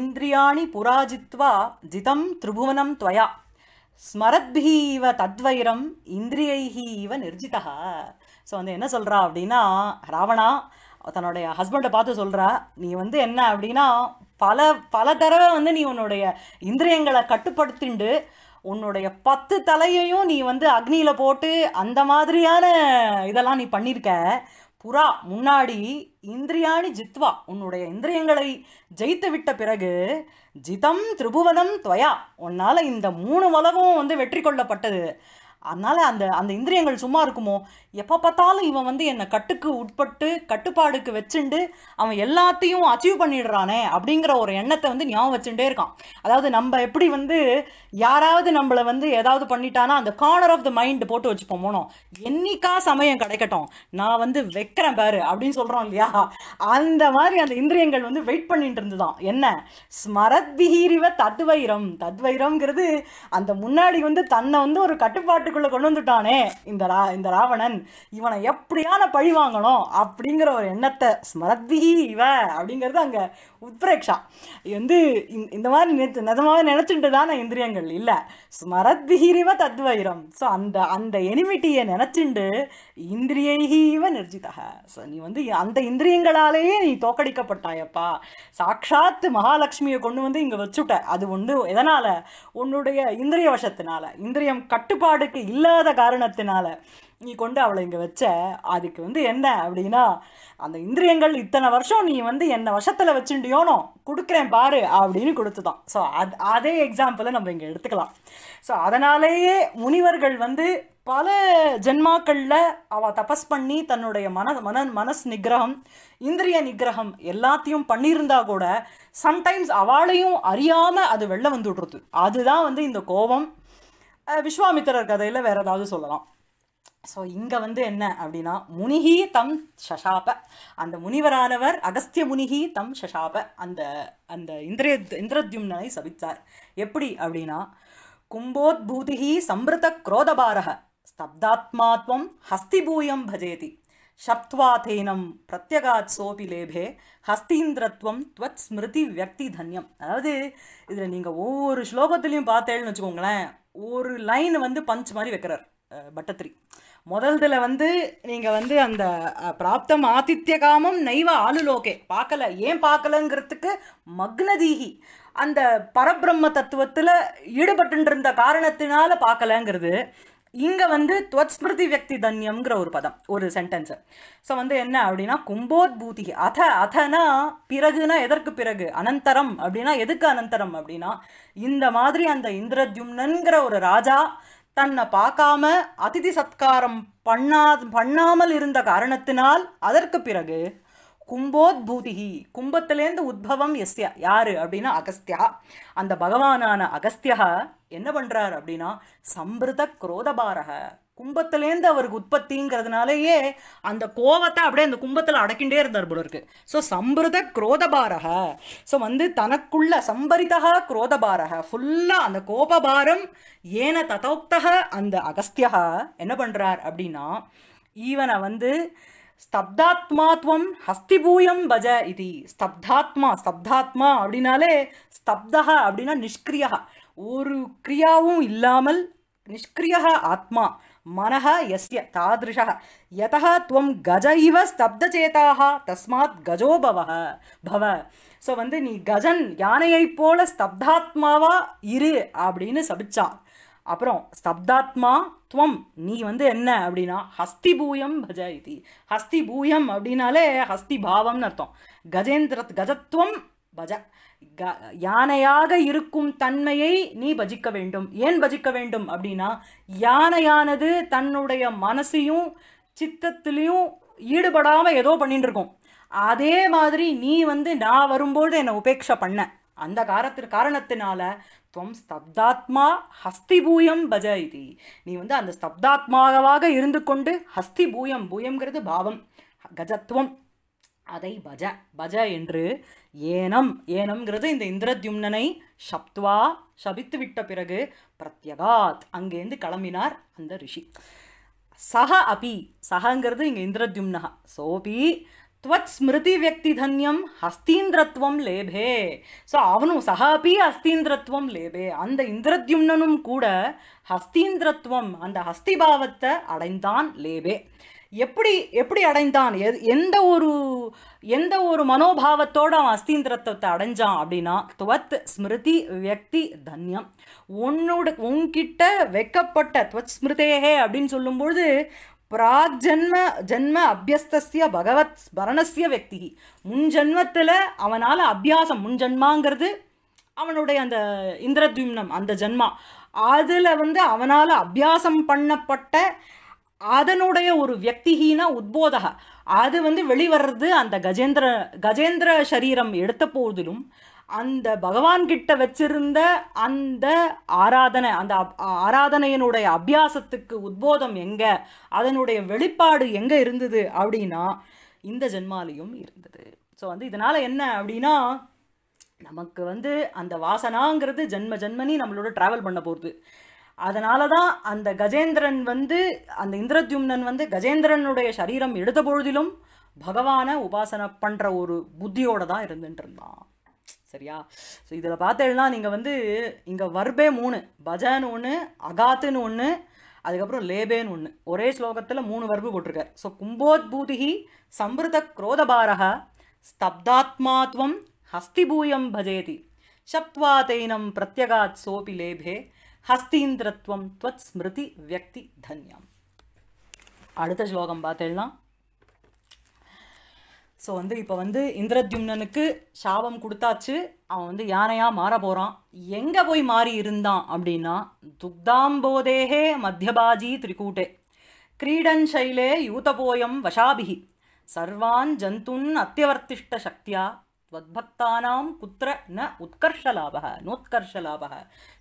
இந்திரியாணி புராஜித்வா ஜிதம் திரிபுவனம் துவயா ஸ்மரத்பீவ தத்வைரம் இந்திரியைஹி இவ நிர்ஜிதா ஸோ வந்து என்ன சொல்கிறா அப்படின்னா ராவணா தன்னுடைய ஹஸ்பண்டை பார்த்து சொல்கிறா நீ வந்து என்ன அப்படின்னா பல பல தடவை வந்து நீ உன்னுடைய இந்திரியங்களை கட்டுப்படுத்திண்டு உன்னுடைய பத்து தலையையும் நீ வந்து அக்னியில் போட்டு அந்த மாதிரியான இதெல்லாம் நீ பண்ணியிருக்க புறா முன்னாடி இந்திரியாணி ஜித்வா உன்னுடைய இந்திரியங்களை ஜெயித்து விட்ட பிறகு ஜிதம் திரிபுவனம் துவயா உன்னால் இந்த மூணு உலகமும் வந்து வெற்றி கொள்ளப்பட்டது அதனால் அந்த அந்த இந்திரியங்கள் சும்மா இருக்குமோ எப்போ பார்த்தாலும் இவன் வந்து என்னை கட்டுக்கு உட்பட்டு கட்டுப்பாடுக்கு வச்சுண்டு அவன் எல்லாத்தையும் அச்சீவ் பண்ணிடுறானே அப்படிங்கிற ஒரு எண்ணத்தை வந்து ஞாபகம் வச்சுட்டே இருக்கான் அதாவது நம்ம எப்படி வந்து யாராவது நம்மளை வந்து ஏதாவது பண்ணிட்டானா அந்த கார்னர் ஆஃப் த மைண்டு போட்டு வச்சுப்போம் போனோம் என்னைக்கா சமயம் கிடைக்கட்டும் நான் வந்து வைக்கிறேன் பாரு அப்படின்னு சொல்கிறோம் இல்லையா அந்த மாதிரி அந்த இந்திரியங்கள் வந்து வெயிட் பண்ணிட்டு இருந்துதான் என்ன ஸ்மரத் பிஹீரிவ தத்வைரம் தத்வைரம்ங்கிறது அந்த முன்னாடி வந்து தன்னை வந்து ஒரு கட்டுப்பாட்டுக்கு கோயிலுக்குள்ளே கொண்டு வந்துட்டானே இந்த ரா இந்த ராவணன் இவனை எப்படியான பழி வாங்கணும் அப்படிங்கிற ஒரு எண்ணத்தை ஸ்மரத்தி இவ அப்படிங்கிறது அங்கே உத்ரேக்ஷா இது வந்து இந்த மாதிரி நினைத்து நிஜமாகவே நினச்சிட்டு தானே இந்திரியங்கள் இல்லை ஸ்மரத்பிகிரிவ தத்வைரம் ஸோ அந்த அந்த எனிமிட்டியை நினச்சிண்டு இந்திரியைகிவ நிர்ஜிதக ஸோ நீ வந்து அந்த இந்திரியங்களாலேயே நீ தோக்கடிக்கப்பட்டாயப்பா சாட்சாத்து மகாலட்சுமியை கொண்டு வந்து இங்கே வச்சுட்ட அது ஒன்று எதனால் உன்னுடைய இந்திரிய வசத்தினால இந்திரியம் கட்டுப்பாடுக்கு இல்லாத காரணத்தினால நீ கொண்டு அவளை இங்கே வச்ச அதுக்கு வந்து என்ன அப்படின்னா அந்த இந்திரியங்கள் இத்தனை வருஷம் நீ வந்து என்னை வருஷத்தில் வச்சுட்டியோனோ கொடுக்குறேன் பாரு அப்படின்னு கொடுத்துதான் ஸோ அது அதே எக்ஸாம்பிளை நம்ம இங்கே எடுத்துக்கலாம் ஸோ அதனாலேயே முனிவர்கள் வந்து பல ஜென்மாக்களில் அவள் தபஸ் பண்ணி தன்னுடைய மன மன மனஸ் நிகிரகம் இந்திரிய நிகிரகம் எல்லாத்தையும் பண்ணியிருந்தா கூட சம்டைம்ஸ் அவளையும் அறியாமல் அது வெளில வந்து விடுறது அதுதான் வந்து இந்த கோபம் விஸ்வாமித்திரர் கதையில் வேறு ஏதாவது சொல்லலாம் ஸோ இங்கே வந்து என்ன அப்படின்னா முனிகி தம் ஷஷாப அந்த முனிவரானவர் அகஸ்திய முனிகி தம் ஷஷாப அந்த அந்த இந்திரிய இந்திரத்யும்னனை சபித்தார் எப்படி அப்படின்னா கும்போத்பூதிகி சம்பிருத குரோதபாரக ஸ்தப்தாத்மாத்வம் ஹஸ்திபூயம் பஜேதி சப்துவாத்தேனம் பிரத்யகாத் சோபி லேபே ஹஸ்தீந்திரத்துவம் துவத் ஸ்மிருதி வியக்தி தன்யம் அதாவது இதில் நீங்கள் ஒவ்வொரு ஸ்லோகத்துலேயும் பார்த்தேன்னு வச்சுக்கோங்களேன் ஒரு லைன் வந்து பஞ்ச் மாதிரி வைக்கிறார் பட்டத்திரி முதல்தில் வந்து நீங்கள் வந்து அந்த பிராப்தம் ஆதித்ய காமம் நைவ ஆளுலோகே பார்க்கல ஏன் பார்க்கலங்கிறதுக்கு மக்னதீகி அந்த பரபிரம்ம தத்துவத்தில் ஈடுபட்டு இருந்த காரணத்தினால பார்க்கலங்கிறது இங்கே வந்து துவஸ்மிருதி வியக்தி தன்யம்ங்கிற ஒரு பதம் ஒரு சென்டென்ஸு ஸோ வந்து என்ன அப்படின்னா பூதி அத அதனா பிறகுனா எதற்கு பிறகு அனந்தரம் அப்படின்னா எதுக்கு அனந்தரம் அப்படின்னா இந்த மாதிரி அந்த இந்திரத்யும்னன்கிற ஒரு ராஜா தன்னை பார்க்காம அதிதி சத்காரம் பண்ணா பண்ணாமல் இருந்த காரணத்தினால் அதற்கு பிறகு கும்போத்பூதிகி கும்பத்திலேருந்து உத்பவம் எஸ்யா யார் அப்படின்னா அகஸ்தியா அந்த பகவானான அகஸ்தியா என்ன பண்ணுறார் அப்படின்னா சம்பிருத குரோதபாரக கும்பத்திலேருந்து அவருக்கு உற்பத்திங்கிறதுனாலேயே அந்த கோவத்தை அப்படியே அந்த கும்பத்தில் அடக்கிண்டே இருந்தார் போல இருக்கு ஸோ சம்பிருத குரோதபாரக ஸோ வந்து தனக்குள்ள சம்பரிதா குரோதபாரக ஃபுல்லாக அந்த கோபபாரம் ஏன ததோக்தக அந்த அகஸ்தியா என்ன பண்ணுறார் அப்படின்னா ஈவனை வந்து ஸ்தப்தாத்மாத்வம் ஹஸ்திபூயம் பஜ இது ஸ்தப்தாத்மா ஸ்தப்தாத்மா அப்படின்னாலே ஸ்தப்தா அப்படின்னா நிஷ்கிரியா ஒரு கிரியாவும் இல்லாமல் நிஷ்கிரியா ஆத்மா மனஹ எஸ்ய தாதிருஷ யதா துவம் கஜ இவ ஸ்தப்தச்சேதாக தஸ்மாத் கஜோ பவ பவ ஸோ வந்து நீ கஜன் யானையைப் போல ஸ்தப்தாத்மாவா இரு அப்படின்னு சபிச்சான் அப்புறம் சப்தாத்மா துவம் நீ வந்து என்ன அப்படின்னா ஹஸ்தி பூயம் பஜ இது ஹஸ்தி பூயம் அப்படின்னாலே ஹஸ்தி பாவம்னு அர்த்தம் கஜேந்திர கஜத்துவம் பஜ க யானையாக இருக்கும் தன்மையை நீ பஜிக்க வேண்டும் ஏன் பஜிக்க வேண்டும் அப்படின்னா யானையானது தன்னுடைய மனசையும் சித்தத்திலையும் ஈடுபடாமல் ஏதோ பண்ணிட்டு இருக்கோம் அதே மாதிரி நீ வந்து நான் வரும்போது என்னை உபேட்சை பண்ண அந்த காரத்து காரணத்தினால துவம் ஸ்தப்தாத்மா ஹஸ்தி பூயம் பஜ இது நீ வந்து அந்த ஸ்தப்தாத்மாவாக இருந்து கொண்டு ஹஸ்தி பூயம் பூயம்ங்கிறது பாவம் கஜத்துவம் அதை பஜ பஜ என்று ஏனம் ஏனம்ங்கிறது இந்த இந்திரத்யும்னனை சப்துவா சபித்து விட்ட பிறகு பிரத்யகாத் அங்கேருந்து கிளம்பினார் அந்த ரிஷி சக அபி சகங்கிறது இங்கே இந்திரத்யும்னகா சோபி ತ್ವತ್ಸ್ಮೃತಿವ್ಯಕ್ತಿಧನ್ಯಂ தன்யம் ஹஸ்தீந்திரத்வம் லேபே ஸோ அவனும் சஹாபி ஹஸ்தீந்திரத்வம் லேபே அந்த இந்திரத்யும்னனும் கூட ஹஸ்தீந்திரத்துவம் அந்த ஹஸ்திபாவத்தை அடைந்தான் லேபே எப்படி எப்படி அடைந்தான் எந்த ஒரு எந்த ஒரு மனோபாவத்தோடு அவன் அஸ்தீந்திரத்துவத்தை அடைஞ்சான் அப்படின்னா துவத் ஸ்மிருதி வியக்தி தன்யம் உன்னோட உன்கிட்ட வைக்கப்பட்ட துவத் ஸ்மிருதேகே அப்படின்னு சொல்லும்பொழுது பிராஜன்ம ஜன்ம அபியஸ்திய பகவத் ஸ்மரணசிய வக்தி முன்ஜன்மத்தில் அவனால் அபியாசம் முன்ஜன்மாங்கிறது அவனுடைய அந்த இந்திரத்யும்னம் அந்த ஜென்மா அதில் வந்து அவனால் அபியாசம் பண்ணப்பட்ட அதனுடைய ஒரு வியக்திஹீன உத்போதக அது வந்து வெளிவர்றது அந்த கஜேந்திர கஜேந்திர சரீரம் எடுத்த போதிலும் அந்த பகவான் கிட்ட வச்சிருந்த அந்த ஆராதனை அந்த ஆராதனையினுடைய அபியாசத்துக்கு உத்போதம் எங்கே அதனுடைய வெளிப்பாடு எங்கே இருந்தது அப்படின்னா இந்த ஜென்மாலையும் இருந்தது ஸோ வந்து இதனால் என்ன அப்படின்னா நமக்கு வந்து அந்த வாசனாங்கிறது ஜென்ம ஜென்மனி நம்மளோட ட்ராவல் பண்ண போகிறது அதனால தான் அந்த கஜேந்திரன் வந்து அந்த இந்திரத்யும்னன் வந்து கஜேந்திரனுடைய சரீரம் எடுத்த பொழுதிலும் பகவானை உபாசனை பண்ணுற ஒரு புத்தியோடு தான் இருந்துட்டு இருந்தான் சரியா ஸோ இதில் பார்த்தேன்னா நீங்கள் வந்து இங்கே வர்பே மூணு பஜான்னு ஒன்று அகாத்துன்னு ஒன்று அதுக்கப்புறம் லேபேன்னு ஒன்று ஒரே ஸ்லோகத்தில் மூணு வர்பு போட்டிருக்கார் ஸோ கும்போத்பூதி சம்பிருத குரோதபாரக ஸ்தப்தாத்மாத்வம் ஹஸ்திபூயம் பஜேதி தைனம் பிரத்யகாத் சோபி லேபே ஹஸ்தீந்திரத்வம் ஸ்மிருதி வியக்தி தன்யம் அடுத்த ஸ்லோகம் பார்த்தேன்னா ஸோ வந்து இப்போ வந்து இந்திரத்யும்னனுக்கு சாபம் கொடுத்தாச்சு அவன் வந்து யானையாக மாற போகிறான் எங்கே போய் மாறி இருந்தான் அப்படின்னா துக்தாம்போதேகே மத்தியபாஜி திரிகூட்டே கிரீடன் சைலே யூதபோயம் வஷாபிகி சர்வான் ஜந்துன் அத்தியவர்த்திஷ்ட சக்தியா ஸ்வத்பக்தானாம் குத்திர ந உத்கர்ஷலாபக நோத்கர்ஷலாபக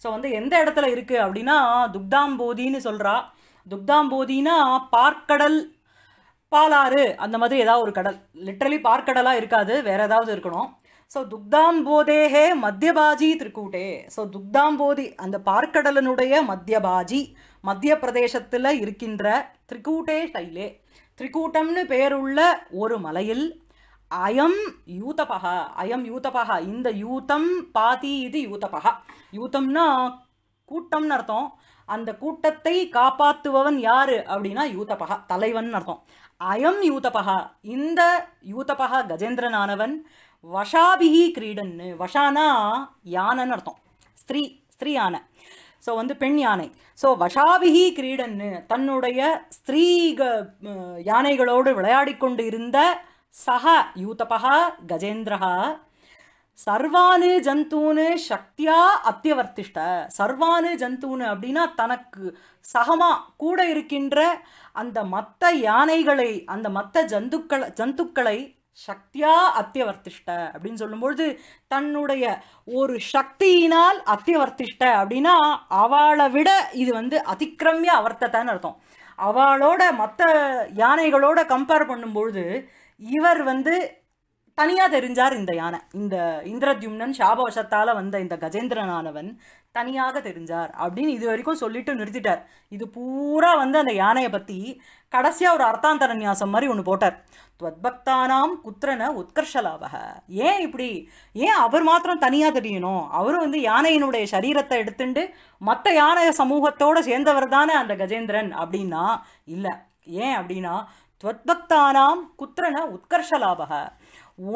ஸோ வந்து எந்த இடத்துல இருக்குது அப்படின்னா துக்தாம்போதின்னு சொல்கிறா துக்தாம்போதினா பார்க்கடல் பாலாறு அந்த மாதிரி ஏதாவது ஒரு கடல் லிட்ரலி பார்க்கடலாக இருக்காது வேறு ஏதாவது இருக்கணும் ஸோ போதேஹே மத்தியபாஜி திருக்கூட்டே ஸோ துக்தாம்போதி அந்த பார்க்கடலனுடைய மத்தியபாஜி மத்திய பிரதேசத்தில் இருக்கின்ற திரிகூட்டே ஸ்டைலே திரிகூட்டம்னு பேருள்ள ஒரு மலையில் அயம் யூதபகா அயம் யூதபகா இந்த யூத்தம் பாதி இது யூதபகா யூத்தம்னா கூட்டம்னு அர்த்தம் அந்த கூட்டத்தை காப்பாற்றுபவன் யார் அப்படின்னா யூதபகா தலைவன் அர்த்தம் அயம் யூதபகா இந்த யூதபகா கஜேந்திரனானவன் வஷாபிகி கிரீடன்னு வஷானா யானன்னு அர்த்தம் ஸ்திரீ ஸ்திரீ யானை ஸோ வந்து பெண் யானை ஸோ வஷாபிகி கிரீடன்னு தன்னுடைய ஸ்திரீ யானைகளோடு கொண்டு இருந்த சஹ யூதபகா கஜேந்திரஹா சர்வானு ஜந்தூன்னு சக்தியா அத்தியவர்த்திஷ்ட சர்வானு ஜந்தூன்னு அப்படின்னா தனக்கு சகமா கூட இருக்கின்ற அந்த மற்ற யானைகளை அந்த மற்ற ஜந்துக்களை ஜந்துக்களை சக்தியா அத்தியவர்த்திஷ்ட அப்படின்னு சொல்லும்பொழுது தன்னுடைய ஒரு சக்தியினால் அத்தியவர்த்திஷ்ட அப்படின்னா அவளை விட இது வந்து அதிக்கிரமிய அவர்த்தத்தான் அர்த்தம் அவளோட மற்ற யானைகளோட கம்பேர் பண்ணும்பொழுது இவர் வந்து தனியாக தெரிஞ்சார் இந்த யானை இந்த இந்திரத்யும்னன் சாபவசத்தால் வந்த இந்த கஜேந்திரனானவன் தனியாக தெரிஞ்சார் அப்படின்னு இது வரைக்கும் சொல்லிட்டு நிறுத்திட்டார் இது பூரா வந்து அந்த யானையை பற்றி கடைசியாக ஒரு அர்த்தாந்தர நியாசம் மாதிரி ஒன்று போட்டார் துவத்பக்தானாம் குத்திரன உத்கர்ஷலாபக ஏன் இப்படி ஏன் அவர் மாத்திரம் தனியாக தெரியணும் அவரும் வந்து யானையினுடைய சரீரத்தை எடுத்துண்டு மற்ற யானை சமூகத்தோடு சேர்ந்தவர் தானே அந்த கஜேந்திரன் அப்படின்னா இல்லை ஏன் அப்படின்னா துவத்பக்தானாம் குத்திரன உத்கர்ஷலாபக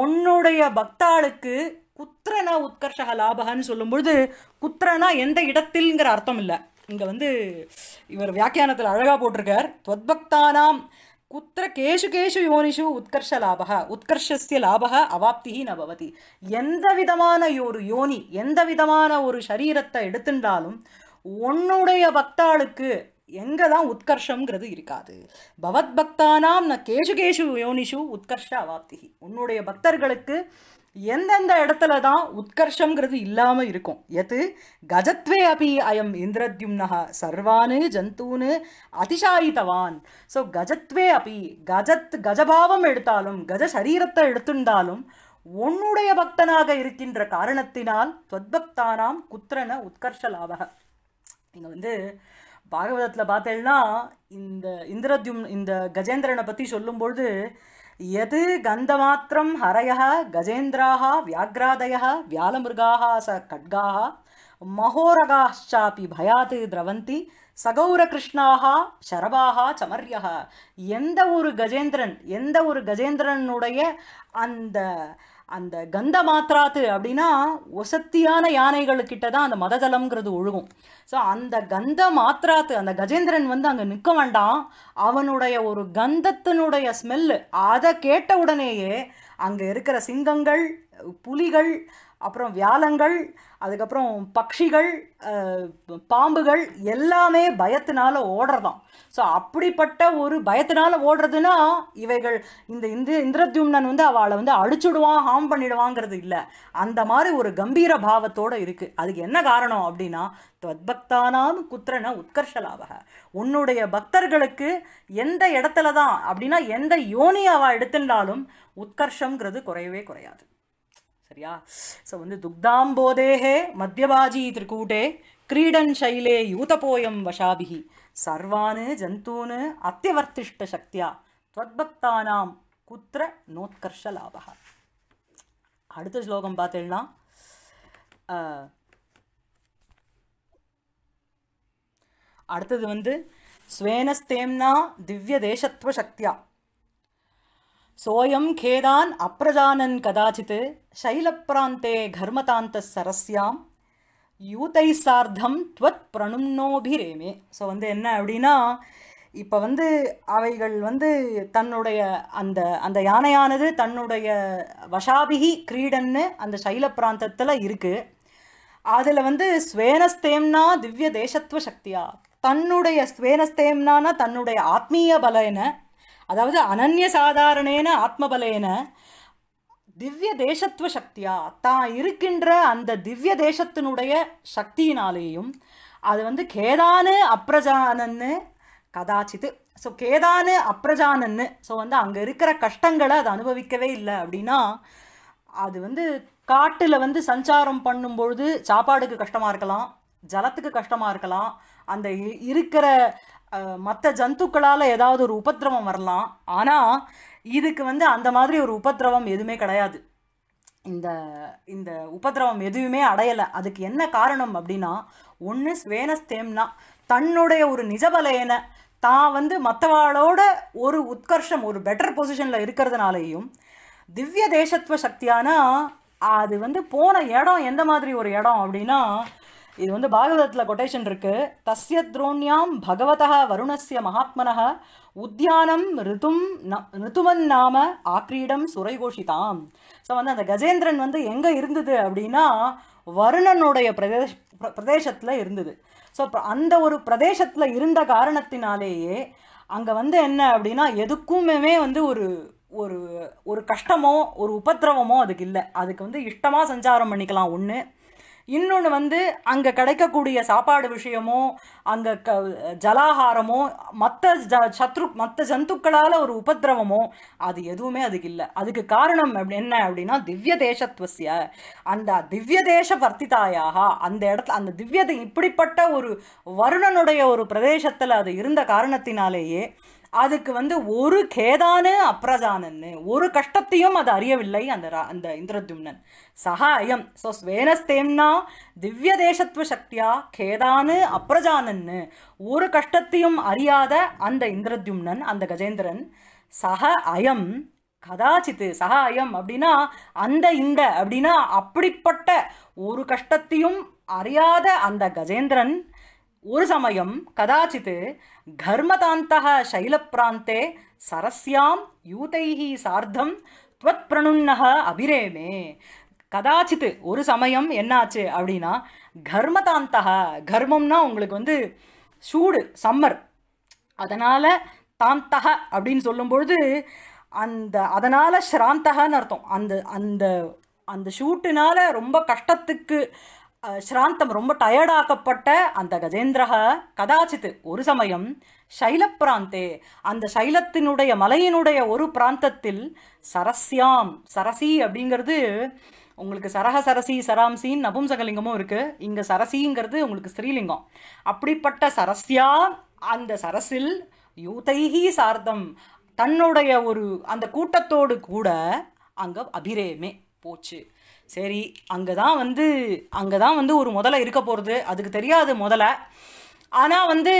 உன்னுடைய பக்தாளுக்கு குத்ரனா உத்கர்ஷக லாபகன்னு சொல்லும்பொழுது குத்திரனா எந்த இடத்தில்ங்கிற அர்த்தம் இல்லை இங்கே வந்து இவர் வியாக்கியானத்தில் அழகாக போட்டிருக்கார் துவத்பக்தானாம் குத்திர கேஷு கேஷு யோனிஷு உத்கர்ஷ லாபக உத்கர்ஷஸ்ய லாபக அவாப்தி நபவதி எந்த விதமான ஒரு யோனி எந்த விதமான ஒரு சரீரத்தை எடுத்துட்டாலும் உன்னுடைய பக்தாளுக்கு எங்கே தான் உத்கர்ஷங்கிறது இருக்காது பகவத் பக்தானாம் ந கேஷு கேஷு யோனிஷு உத்கர்ஷ அவாப்தி உன்னுடைய பக்தர்களுக்கு எந்தெந்த இடத்துல தான் உத்கர்ஷங்கிறது இல்லாமல் இருக்கும் எது கஜத்வே அபி அயம் இந்திரத்யும்னஹா சர்வானு ஜந்தூனு அதிசாயித்தவான் ஸோ கஜத்வே அபி கஜத் கஜபாவம் எடுத்தாலும் கஜ சரீரத்தை எடுத்துண்டாலும் உன்னுடைய பக்தனாக இருக்கின்ற காரணத்தினால் தொத்பக்தானாம் குத்திரன உத்கர்ஷ லாபக இங்கே வந்து பாகவதத்தில் பார்த்தேன்னா இந்த இந்திரத்யும் இந்த கஜேந்திரனை பற்றி சொல்லும்பொழுது எது கந்த மாத்திரம் ஹரையா கஜேந்திராக வியாகிராதய வியாலமிருகாக ச கட்காக மகோரகாச்சாப்பி பயாத்து திரவந்தி சகௌர கிருஷ்ணாக சரபாக சமர்யா எந்த ஒரு கஜேந்திரன் எந்த ஒரு கஜேந்திரனுடைய அந்த அந்த கந்த மாத்திராத்து அப்படின்னா ஒசத்தியான யானைகளுக்கிட்ட தான் அந்த மததலம்ங்கிறது ஒழுகும் ஸோ அந்த கந்த மாத்திராத்து அந்த கஜேந்திரன் வந்து அங்கே நிற்க வேண்டாம் அவனுடைய ஒரு கந்தத்தினுடைய ஸ்மெல்லு அதை கேட்ட உடனேயே அங்கே இருக்கிற சிங்கங்கள் புலிகள் அப்புறம் வியாலங்கள் அதுக்கப்புறம் பக்ஷிகள் பாம்புகள் எல்லாமே பயத்தினால ஓடுறதான் ஸோ அப்படிப்பட்ட ஒரு பயத்தினால ஓடுறதுன்னா இவைகள் இந்த இந்த இந்திரத்யும்னன் வந்து அவளை வந்து அழிச்சுடுவான் ஹார்ம் பண்ணிடுவாங்கிறது இல்லை அந்த மாதிரி ஒரு கம்பீர பாவத்தோடு இருக்குது அதுக்கு என்ன காரணம் அப்படின்னா துவத்பக்தானாம் குத்திரன உத்கர்ஷலாவக உன்னுடைய பக்தர்களுக்கு எந்த இடத்துல தான் அப்படின்னா எந்த யோனி அவள் எடுத்துட்டாலும் உத்கர்ஷங்கிறது குறையவே குறையாது சரியா ஸோ வந்து துக்தாம்போதேகே மத்தியபாஜி திருக்கூட்டே கிரீடன் சைலே யூதபோயம் வசாபிகி சர்வானு ஜந்தூனு அத்தியவர்த்திஷ்ட சக்தியா துவத்பக்தானாம் குத்திர நோத்கர்ஷ லாபக அடுத்த ஸ்லோகம் பார்த்தீங்கன்னா அடுத்தது வந்து ஸ்வேனஸ்தேம்னா திவ்ய தேசத்துவ சக்தியா சோயம் கேதான் அப்பிரதானன் கதாச்சித் சைலப்பிராந்தே கர்மதாந்த சரஸ்யாம் யூத்தை சார்த்தம் துவத் பிரணும்னோபிரேமே ஸோ வந்து என்ன அப்படின்னா இப்போ வந்து அவைகள் வந்து தன்னுடைய அந்த அந்த யானையானது தன்னுடைய வஷாபிகி கிரீடன்னு அந்த சைல பிராந்தத்தில் இருக்குது அதில் வந்து ஸ்வேனஸ்தேம்னா திவ்ய தேசத்துவ சக்தியா தன்னுடைய ஸ்வேனஸ்தேம்னானா தன்னுடைய ஆத்மீய பலன அதாவது அனநிய சாதாரணேன ஆத்மபலேன திவ்ய தேசத்துவ சக்தியா தான் இருக்கின்ற அந்த திவ்ய தேசத்தினுடைய சக்தியினாலேயும் அது வந்து கேதானு அப்ரஜானன்னு கதாச்சித்து ஸோ கேதானு அப்ரஜானன்னு ஸோ வந்து அங்கே இருக்கிற கஷ்டங்களை அது அனுபவிக்கவே இல்லை அப்படின்னா அது வந்து காட்டில் வந்து சஞ்சாரம் பண்ணும்பொழுது சாப்பாடுக்கு கஷ்டமாக இருக்கலாம் ஜலத்துக்கு கஷ்டமாக இருக்கலாம் அந்த இருக்கிற மற்ற ஜந்துக்களால் ஏதாவது ஒரு உபத்திரவம் வரலாம் ஆனால் இதுக்கு வந்து அந்த மாதிரி ஒரு உபத்திரவம் எதுவுமே கிடையாது இந்த இந்த உபத்திரவம் எதுவுமே அடையலை அதுக்கு என்ன காரணம் அப்படின்னா ஒன்று ஸ்வேனஸ்தேம்னா தன்னுடைய ஒரு நிஜபலையனை தான் வந்து மற்றவாளோட ஒரு உத்கர்ஷம் ஒரு பெட்டர் பொசிஷனில் இருக்கிறதுனாலேயும் திவ்ய தேசத்துவ சக்தியான அது வந்து போன இடம் எந்த மாதிரி ஒரு இடம் அப்படின்னா இது வந்து பாகவதத்தில் கொட்டேஷன் இருக்குது தஸ்ய துரோணியாம் பகவதா வருணஸ்ய மகாத்மனக உத்தியானம் ரிதும் ரிதுமன் நாம ஆக்ரீடம் சுரைகோஷிதாம் ஸோ வந்து அந்த கஜேந்திரன் வந்து எங்கே இருந்தது அப்படின்னா வருணனுடைய பிரதேஷ் பிரதேசத்தில் இருந்தது ஸோ அந்த ஒரு பிரதேசத்தில் இருந்த காரணத்தினாலேயே அங்கே வந்து என்ன அப்படின்னா எதுக்குமே வந்து ஒரு ஒரு ஒரு கஷ்டமோ ஒரு உபத்திரவமோ அதுக்கு இல்லை அதுக்கு வந்து இஷ்டமாக சஞ்சாரம் பண்ணிக்கலாம் ஒன்று இன்னொன்று வந்து அங்கே கிடைக்கக்கூடிய சாப்பாடு விஷயமோ அங்கே க ஜலாகாரமோ மற்ற ஜ சத்ரு மற்ற ஜந்துக்களால் ஒரு உபதிரவமோ அது எதுவுமே அதுக்கு இல்லை அதுக்கு காரணம் என்ன அப்படின்னா திவ்ய தேசத்வசிய அந்த திவ்ய தேச வர்த்திதாயாக அந்த இடத்துல அந்த திவ்ய இப்படிப்பட்ட ஒரு வருணனுடைய ஒரு பிரதேசத்தில் அது இருந்த காரணத்தினாலேயே அதுக்கு வந்து ஒரு கேதானு அப்ரதானன்னு ஒரு கஷ்டத்தையும் அது அறியவில்லை அந்த அந்த இந்திரத்யும்னன் சகாயம் ஸோ ஸ்வேனஸ்தேம்னா திவ்ய தேசத்துவ சக்தியா கேதானு அப்ரஜானன்னு ஒரு கஷ்டத்தையும் அறியாத அந்த இந்திரத்யும்னன் அந்த கஜேந்திரன் சக அயம் கதாச்சித்து சகாயம் அப்படின்னா அந்த இந்த அப்படின்னா அப்படிப்பட்ட ஒரு கஷ்டத்தையும் அறியாத அந்த கஜேந்திரன் ஒரு சமயம் கதாச்சித் கர்மதாந்தக சைலப்பிராந்தே சரஸ்யாம் யூதைஹி சார்த்தம் துவத் பிரணுன்னக அபிரேமே கதாச்சித்து ஒரு சமயம் என்னாச்சு அப்படின்னா கர்மதாந்தக கர்மம்னா உங்களுக்கு வந்து சூடு சம்மர் அதனால் தாந்தக அப்படின்னு சொல்லும்பொழுது அந்த அதனால் ஸ்ராந்தகன்னு அர்த்தம் அந்த அந்த அந்த ஷூட்டினால் ரொம்ப கஷ்டத்துக்கு ஸ்ராந்தம் ரொம்ப டயர்டாக்கப்பட்ட அந்த கஜேந்திரக கதாச்சித் ஒரு சமயம் பிராந்தே அந்த சைலத்தினுடைய மலையினுடைய ஒரு பிராந்தத்தில் சரஸ்யாம் சரசி அப்படிங்கிறது உங்களுக்கு சரக சரசி சராம்சின்னு நபும்சகலிங்கமும் இருக்குது இங்கே சரசிங்கிறது உங்களுக்கு ஸ்ரீலிங்கம் அப்படிப்பட்ட சரஸ்யா அந்த சரசில் யூதைகி சார்தம் தன்னுடைய ஒரு அந்த கூட்டத்தோடு கூட அங்கே அபிரேமே போச்சு சரி அங்கே தான் வந்து அங்கே தான் வந்து ஒரு முதலை இருக்க போகிறது அதுக்கு தெரியாது முதல ஆனால் வந்து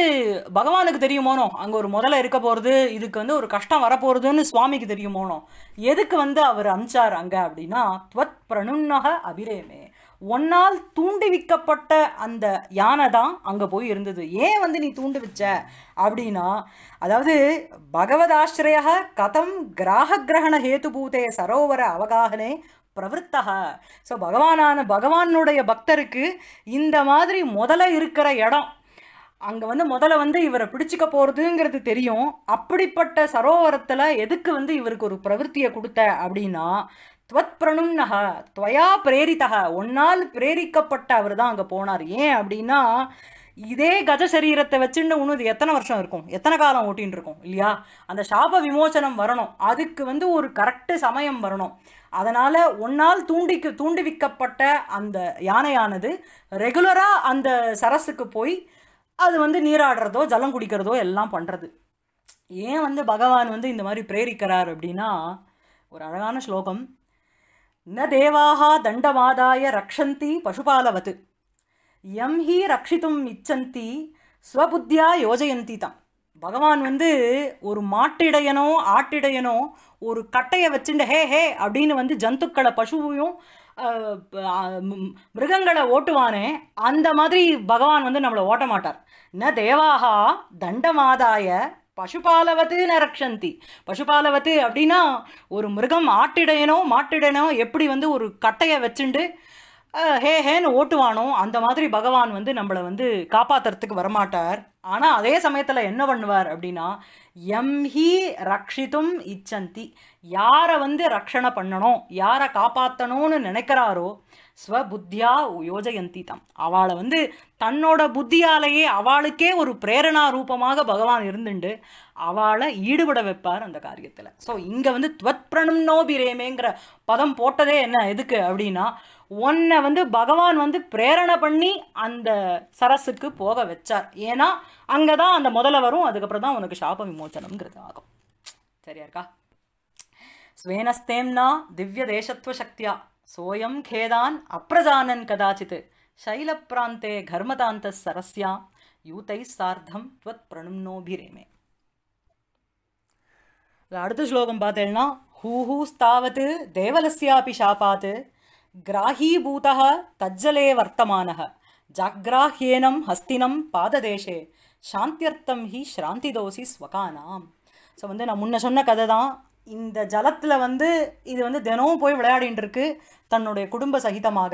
பகவானுக்கு தெரியுமோனோ அங்கே ஒரு முதலை இருக்க போகிறது இதுக்கு வந்து ஒரு கஷ்டம் வரப்போகிறதுன்னு சுவாமிக்கு தெரியுமோனோ எதுக்கு வந்து அவர் அமிச்சார் அங்கே அப்படின்னா துவத் பிரணுன்னக அபிரேமே ஒன்னால் தூண்டிவிக்கப்பட்ட அந்த யானை தான் அங்கே போய் இருந்தது ஏன் வந்து நீ தூண்டு வச்ச அப்படின்னா அதாவது பகவதாஸ்ரய கதம் கிராக கிரகண ஹேத்து ஹேத்துபூதே சரோவர அவகாகனே பிரவருத்தா ஸோ பகவானான பகவானுடைய பக்தருக்கு இந்த மாதிரி முதல்ல இருக்கிற இடம் அங்கே வந்து முதல்ல வந்து இவரை பிடிச்சிக்க போகிறதுங்கிறது தெரியும் அப்படிப்பட்ட சரோவரத்தில் எதுக்கு வந்து இவருக்கு ஒரு பிரவருத்தியை கொடுத்த அப்படின்னா துவத் பிரணுன்னக துவயா பிரேரித்தக ஒன்னால் பிரேரிக்கப்பட்ட அவர் தான் அங்கே போனார் ஏன் அப்படின்னா இதே கஜ சரீரத்தை வச்சுட்டு உணவு எத்தனை வருஷம் இருக்கும் எத்தனை காலம் ஓட்டின்னு இருக்கும் இல்லையா அந்த சாப விமோசனம் வரணும் அதுக்கு வந்து ஒரு கரெக்டு சமயம் வரணும் அதனால் ஒன்னால் தூண்டிக்கு தூண்டிவிக்கப்பட்ட அந்த யானையானது ரெகுலராக அந்த சரஸுக்கு போய் அது வந்து நீராடுறதோ ஜலம் குடிக்கிறதோ எல்லாம் பண்ணுறது ஏன் வந்து பகவான் வந்து இந்த மாதிரி பிரேரிக்கிறார் அப்படின்னா ஒரு அழகான ஸ்லோகம் ந தேவாகா தண்டமாதாய ரக்ஷந்தி பசுபாலவத்து எம் ஹி ரக்ஷித்தும் இச்சந்தி ஸ்வபுத்தியா யோஜயந்தி தான் பகவான் வந்து ஒரு மாட்டிடையனோ ஆட்டிடையனோ ஒரு கட்டையை வச்சுட்டு ஹே ஹே அப்படின்னு வந்து ஜந்துக்களை பசுவையும் மிருகங்களை ஓட்டுவானே அந்த மாதிரி பகவான் வந்து நம்மளை ஓட்ட மாட்டார் ந தேவாகா தண்டமாதாய பசுபாலவத்து நரக்ஷந்தி பசுபாலவத்து அப்படின்னா ஒரு மிருகம் ஆட்டிடையனோ மாட்டிடையனோ எப்படி வந்து ஒரு கட்டையை வச்சுண்டு ஹே ஹேன்னு ஓட்டுவானோ அந்த மாதிரி பகவான் வந்து நம்மளை வந்து காப்பாத்துறதுக்கு வரமாட்டார் ஆனால் அதே சமயத்தில் என்ன பண்ணுவார் அப்படின்னா எம் ஹி ரக்ஷித்தும் இச்சந்தி யாரை வந்து ரக்ஷணை பண்ணணும் யாரை காப்பாற்றணும்னு நினைக்கிறாரோ ஸ்வ புத்தியா யோஜயந்தி தம் அவளை வந்து தன்னோட புத்தியாலேயே அவளுக்கே ஒரு பிரேரணா ரூபமாக பகவான் இருந்துண்டு அவளை ஈடுபட வைப்பார் அந்த காரியத்தில் ஸோ இங்கே வந்து துவத் பிரணம்னோ நோபிரேமேங்கிற பதம் போட்டதே என்ன எதுக்கு அப்படின்னா உன்னை வந்து பகவான் வந்து பிரேரணை பண்ணி அந்த சரஸுக்கு போக வச்சார் ஏன்னா அங்கே தான் அந்த முதல வரும் அதுக்கப்புறம் தான் உனக்கு சாப விமோச்சனம்ங்கிறது ஆகும் சரியா இருக்கா ஸ்வேனஸ்தேம்னா திவ்ய தேசத்துவ சக்தியா சோயம் கேதான் அப்ரஜானன் கதாச்சித்து சைலப்பிராந்தே கர்மதாந்த சரஸ்யா யூத்தை சார்த்தம் துவத் பிரணும்னோபிரேமே அடுத்த ஸ்லோகம் பார்த்தேன்னா ஹூஹூ ஸ்தாவத்து தேவலஸ்யாபி சாபாத்து கிராஹீபூதா தஜ்ஜலே வர்த்தமான ஜாக்ராஹ்யேனம் ஹஸ்தினம் பாததேஷே சாந்தியர்த்தம் ஹி ஸ்ராந்திதோசி ஸ்வகானாம் ஸோ வந்து நான் முன்ன சொன்ன கதை தான் இந்த ஜலத்தில் வந்து இது வந்து தினமும் போய் விளையாடின்னு இருக்கு தன்னுடைய குடும்ப சகிதமாக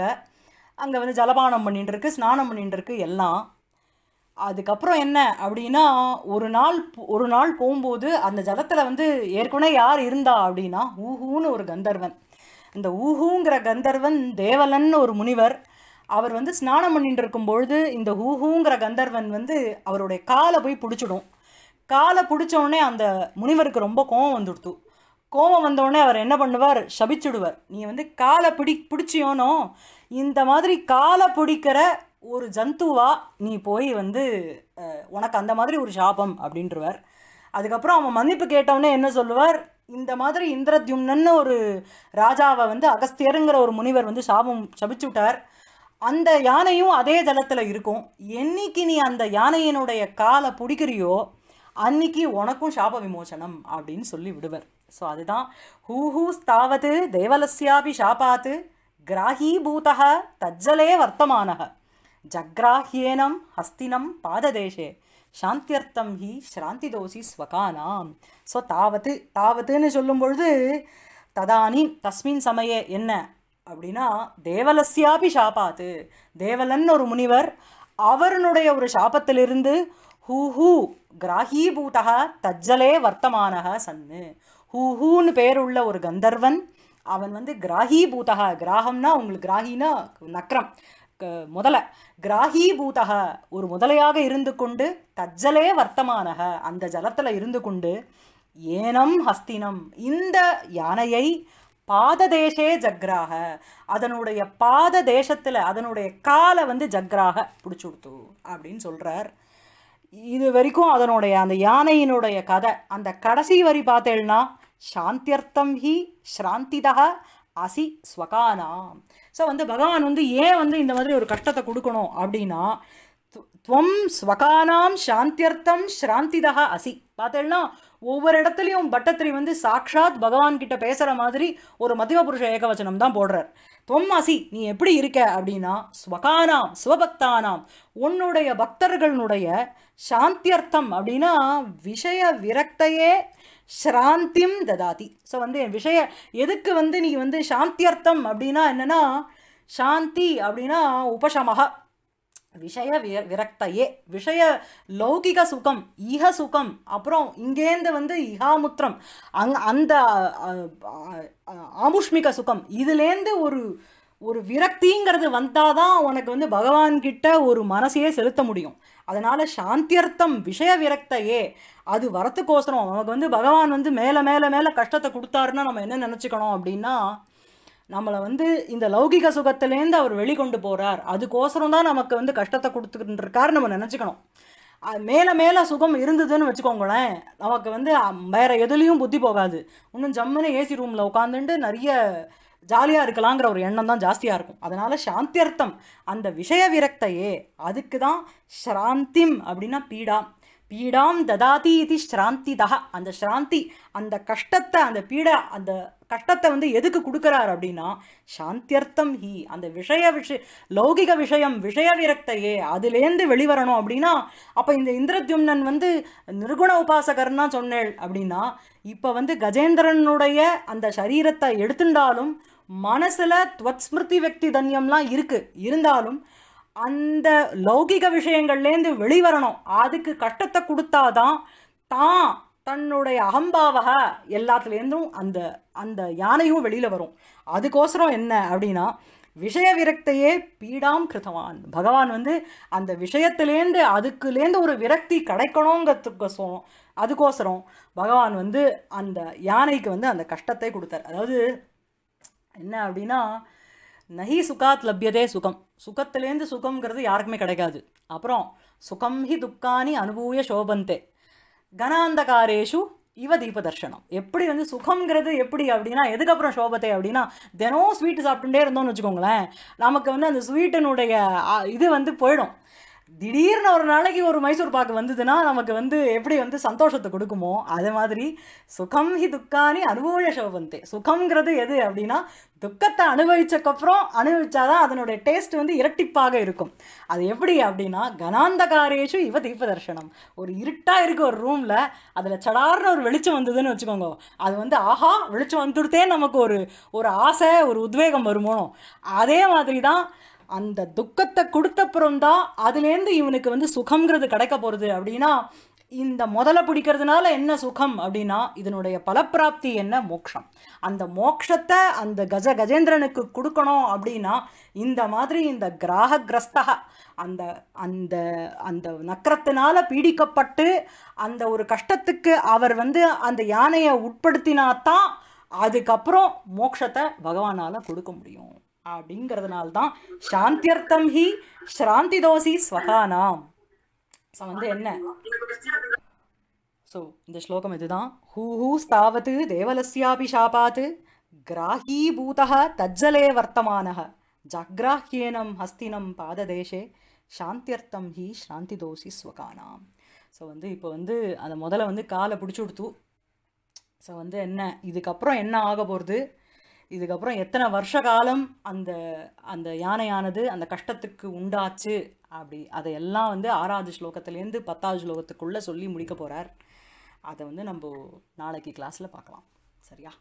அங்கே வந்து ஜலபானம் பண்ணிகிட்டு இருக்கு ஸ்நானம் பண்ணிகிட்டு இருக்கு எல்லாம் அதுக்கப்புறம் என்ன அப்படின்னா ஒரு நாள் ஒரு நாள் போகும்போது அந்த ஜலத்தில் வந்து ஏற்கனவே யார் இருந்தா அப்படின்னா ஊஹூன்னு ஒரு கந்தர்வன் இந்த ஊஹூங்கிற கந்தர்வன் தேவலன் ஒரு முனிவர் அவர் வந்து ஸ்நானம் பண்ணிட்டு இருக்கும்பொழுது இந்த ஊஹூங்கிற கந்தர்வன் வந்து அவருடைய காலை போய் பிடிச்சிடும் காலை பிடிச்சோடனே அந்த முனிவருக்கு ரொம்ப கோவம் வந்துடுத்து கோவம் வந்தோடனே அவர் என்ன பண்ணுவார் சபிச்சுடுவார் நீ வந்து காலை பிடி பிடிச்சியோனோ இந்த மாதிரி காலை பிடிக்கிற ஒரு ஜந்துவா நீ போய் வந்து உனக்கு அந்த மாதிரி ஒரு சாபம் அப்படின்றவர் அதுக்கப்புறம் அவன் மன்னிப்பு கேட்டவொடனே என்ன சொல்லுவார் இந்த மாதிரி இந்திரத்யும்னன்னு ஒரு ராஜாவை வந்து அகஸ்தியருங்கிற ஒரு முனிவர் வந்து சாபம் சபிச்சு விட்டார் அந்த யானையும் அதே தளத்தில் இருக்கும் என்னைக்கு நீ அந்த யானையினுடைய காலை பிடிக்கிறியோ அன்னைக்கு உனக்கும் சாப விமோசனம் அப்படின்னு சொல்லி விடுவர் ஸோ அதுதான் ஹூ ஹூ ஸ்தாவது தேவலஸ்யாபி ஷாபாத்து கிராஹீபூதக தஜ்ஜலே வர்த்தமானக ஜக்ராஹ்யேனம் ஹஸ்தினம் பாததேஷே சாந்தியர்த்தம் ஹி ஸ்ராந்திதோசி ஸ்வகானாம் ஸோ தாவத்து தாவத்துன்னு சொல்லும் பொழுது ததானி தஸ்மின் சமய என்ன அப்படின்னா தேவலஸ்யாபி ஷாபாத்து தேவலன் ஒரு முனிவர் அவருடைய ஒரு ஷாபத்திலிருந்து ஹூ ஹூ கிராஹீபூதா தஜ்ஜலே வர்த்தமானக சன்னு ஹூ ஹூன்னு பேருள்ள ஒரு கந்தர்வன் அவன் வந்து கிராஹீபூதா கிராகம்னா உங்களுக்கு கிராகினா நக்ரம் முதல கிராஹீபூதக ஒரு முதலையாக இருந்து கொண்டு தஜ்ஜலே வர்த்தமானக அந்த ஜலத்தில் இருந்து கொண்டு ஏனம் ஹஸ்தினம் இந்த யானையை பாததேசே ஜக்ராக அதனுடைய பாத தேசத்தில் அதனுடைய காலை வந்து ஜக்ராக பிடிச்சி கொடுத்து அப்படின்னு சொல்கிறார் இது வரைக்கும் அதனுடைய அந்த யானையினுடைய கதை அந்த கடைசி வரி பார்த்தேன்னா சாந்தியர்த்தம் ஹி ஸ்ராந்திதா அசி ஸ்வகானா ஸோ வந்து பகவான் வந்து ஏன் வந்து இந்த மாதிரி ஒரு கஷ்டத்தை கொடுக்கணும் அப்படின்னா துவம் ஸ்வகானாம் சாந்தியர்த்தம் ஸ்ராந்திதா அசி பார்த்தேன்னா ஒவ்வொரு இடத்துலையும் பட்டத்திரி வந்து சாக்ஷாத் பகவான் கிட்ட பேசுகிற மாதிரி ஒரு மத்திய புருஷ ஏகவச்சனம் தான் போடுறார் தொம்மாசி நீ எப்படி இருக்க அப்படின்னா ஸ்வகானாம் சிவபக்தானாம் உன்னுடைய பக்தர்களுடைய சாந்தியர்த்தம் அப்படின்னா விஷய விரக்தையே ஸ்ராந்திம் ததாதி ஸோ வந்து என் விஷய எதுக்கு வந்து நீ வந்து சாந்தியர்த்தம் அப்படின்னா என்னன்னா சாந்தி அப்படின்னா உபசமாக விஷய விரக்தையே விஷய லௌகிக சுகம் இக சுகம் அப்புறம் இங்கேருந்து வந்து இகாமுத்திரம் அங் அந்த ஆமுஷ்மிக சுகம் இதுலேருந்து ஒரு ஒரு விரக்திங்கிறது வந்தால் தான் உனக்கு வந்து பகவான்கிட்ட ஒரு மனசையே செலுத்த முடியும் அதனால் சாந்தியர்த்தம் விஷய விரக்தையே அது வரத்துக்கோசரம் நமக்கு வந்து பகவான் வந்து மேலே மேலே மேலே கஷ்டத்தை கொடுத்தாருன்னா நம்ம என்ன நினச்சிக்கணும் அப்படின்னா நம்மளை வந்து இந்த லௌகிக சுகத்திலேருந்து அவர் வெளிக்கொண்டு போகிறார் அதுக்கோசரம் தான் நமக்கு வந்து கஷ்டத்தை கொடுத்துக்கிட்டு இருக்காரு நம்ம நினச்சிக்கணும் மேலே மேலே சுகம் இருந்ததுன்னு வச்சுக்கோங்களேன் நமக்கு வந்து வேறு எதுலேயும் புத்தி போகாது இன்னும் ஜம்முன்னு ஏசி ரூமில் உட்காந்துட்டு நிறைய ஜாலியாக இருக்கலாங்கிற ஒரு எண்ணம் தான் ஜாஸ்தியாக இருக்கும் அதனால் சாந்தியர்த்தம் அந்த விஷய விரக்தையே அதுக்கு தான் ஸ்ராந்திம் அப்படின்னா பீடா பீடாம் ததாதி இது ஸ்ராந்தி தகா அந்த ஸ்ராந்தி அந்த கஷ்டத்தை அந்த பீடா அந்த கட்டத்தை வந்து எதுக்கு கொடுக்குறாரு அப்படின்னா சாந்தியர்த்தம் ஹி அந்த விஷய விஷய லௌகிக விஷயம் விஷய விரக்தையே அதுலேருந்து வெளிவரணும் அப்படின்னா அப்போ இந்த இந்திரத்யும்னன் வந்து நிர்குண உபாசகர்னா சொன்னேள் அப்படின்னா இப்போ வந்து கஜேந்திரனுடைய அந்த சரீரத்தை எடுத்துண்டாலும் மனசில் துவஸ்மிருதி வக்தி தன்யம்லாம் இருக்குது இருந்தாலும் அந்த லௌகிக விஷயங்கள்லேருந்து வெளிவரணும் அதுக்கு கட்டத்தை கொடுத்தாதான் தான் தன்னுடைய அகம்பாவக எல்லாத்துலேருந்தும் அந்த அந்த யானையும் வெளியில் வரும் அதுக்கோசரம் என்ன அப்படின்னா விஷய விரக்தையே பீடாம் கிருதவான் பகவான் வந்து அந்த விஷயத்துலேருந்து அதுக்குலேருந்து ஒரு விரக்தி கிடைக்கணுங்கிறதுக்கோசரம் அதுக்கோசரம் பகவான் வந்து அந்த யானைக்கு வந்து அந்த கஷ்டத்தை கொடுத்தார் அதாவது என்ன அப்படின்னா நகி சுகாத் லப்யதே சுகம் சுகத்துலேருந்து சுகம்ங்கிறது யாருக்குமே கிடைக்காது அப்புறம் சுகம் ஹி துக்கானி அனுபூய சோபந்தே கனாந்தகாரேஷு இவ தர்ஷனம் எப்படி வந்து சுகங்கிறது எப்படி அப்படின்னா எதுக்கப்புறம் சோபத்தை அப்படின்னா தினம் ஸ்வீட்டு சாப்பிட்டுட்டே இருந்தோம்னு வச்சுக்கோங்களேன் நமக்கு வந்து அந்த ஸ்வீட்டினுடைய இது வந்து போயிடும் திடீர்னு ஒரு நாளைக்கு ஒரு மைசூர் பாக்கு வந்ததுன்னா நமக்கு வந்து எப்படி வந்து சந்தோஷத்தை கொடுக்குமோ அது மாதிரி சுகம் ஹி துக்கானி அனுபவ சோபந்தே சுகம்ங்கிறது எது அப்படின்னா துக்கத்தை அனுபவிச்சக்கப்புறம் அனுபவிச்சாதான் அதனுடைய டேஸ்ட் வந்து இரட்டிப்பாக இருக்கும் அது எப்படி அப்படின்னா கனாந்தகாரேஷு இவ தீப தர்ஷனம் ஒரு இருட்டாக இருக்க ஒரு ரூமில் அதில் சடார்னு ஒரு வெளிச்சம் வந்ததுன்னு வச்சுக்கோங்க அது வந்து ஆஹா வெளிச்சம் வந்துடுத்தே நமக்கு ஒரு ஒரு ஆசை ஒரு உத்வேகம் வருமோ அதே மாதிரி தான் அந்த துக்கத்தை கொடுத்தப்புறம்தான் அதுலேருந்து இவனுக்கு வந்து சுகங்கிறது கிடைக்க போகிறது அப்படின்னா இந்த முதல பிடிக்கிறதுனால என்ன சுகம் அப்படின்னா இதனுடைய பலப்பிராப்தி என்ன மோக்ஷம் அந்த மோக்ஷத்தை அந்த கஜ கஜேந்திரனுக்கு கொடுக்கணும் அப்படின்னா இந்த மாதிரி இந்த கிராக கிரஸ்தக அந்த அந்த அந்த நக்கரத்தினால பீடிக்கப்பட்டு அந்த ஒரு கஷ்டத்துக்கு அவர் வந்து அந்த யானையை உட்படுத்தினாதான் அதுக்கப்புறம் மோக்ஷத்தை பகவானால் கொடுக்க முடியும் அப்படிங்கிறதுனால்தான் சாந்தியர்த்தம் ஹி ஸ்ராந்தி தோசி ஸ்வகானாம் ஸோ வந்து என்ன ஸோ இந்த ஸ்லோகம் இதுதான் ஹூ ஹூ ஸ்தாவத்து தேவலஸ்யாபி ஷாபாத்து கிராஹீபூதா தஜ்ஜலே வர்த்தமான ஜக்ராஹ்யேனம் ஹஸ்தினம் பாததேஷே சாந்தியர்த்தம் ஹி ஸ்ராந்தி தோசி ஸ்வகானாம் ஸோ வந்து இப்போ வந்து அதை முதல்ல வந்து காலை பிடிச்சி கொடுத்து ஸோ வந்து என்ன இதுக்கப்புறம் என்ன ஆக போகிறது இதுக்கப்புறம் எத்தனை வருஷ காலம் அந்த அந்த யானையானது அந்த கஷ்டத்துக்கு உண்டாச்சு அப்படி அதையெல்லாம் வந்து ஆறாவது ஸ்லோகத்துலேருந்து பத்தாவது ஸ்லோகத்துக்குள்ளே சொல்லி முடிக்க போகிறார் அதை வந்து நம்ம நாளைக்கு கிளாஸில் பார்க்கலாம் சரியா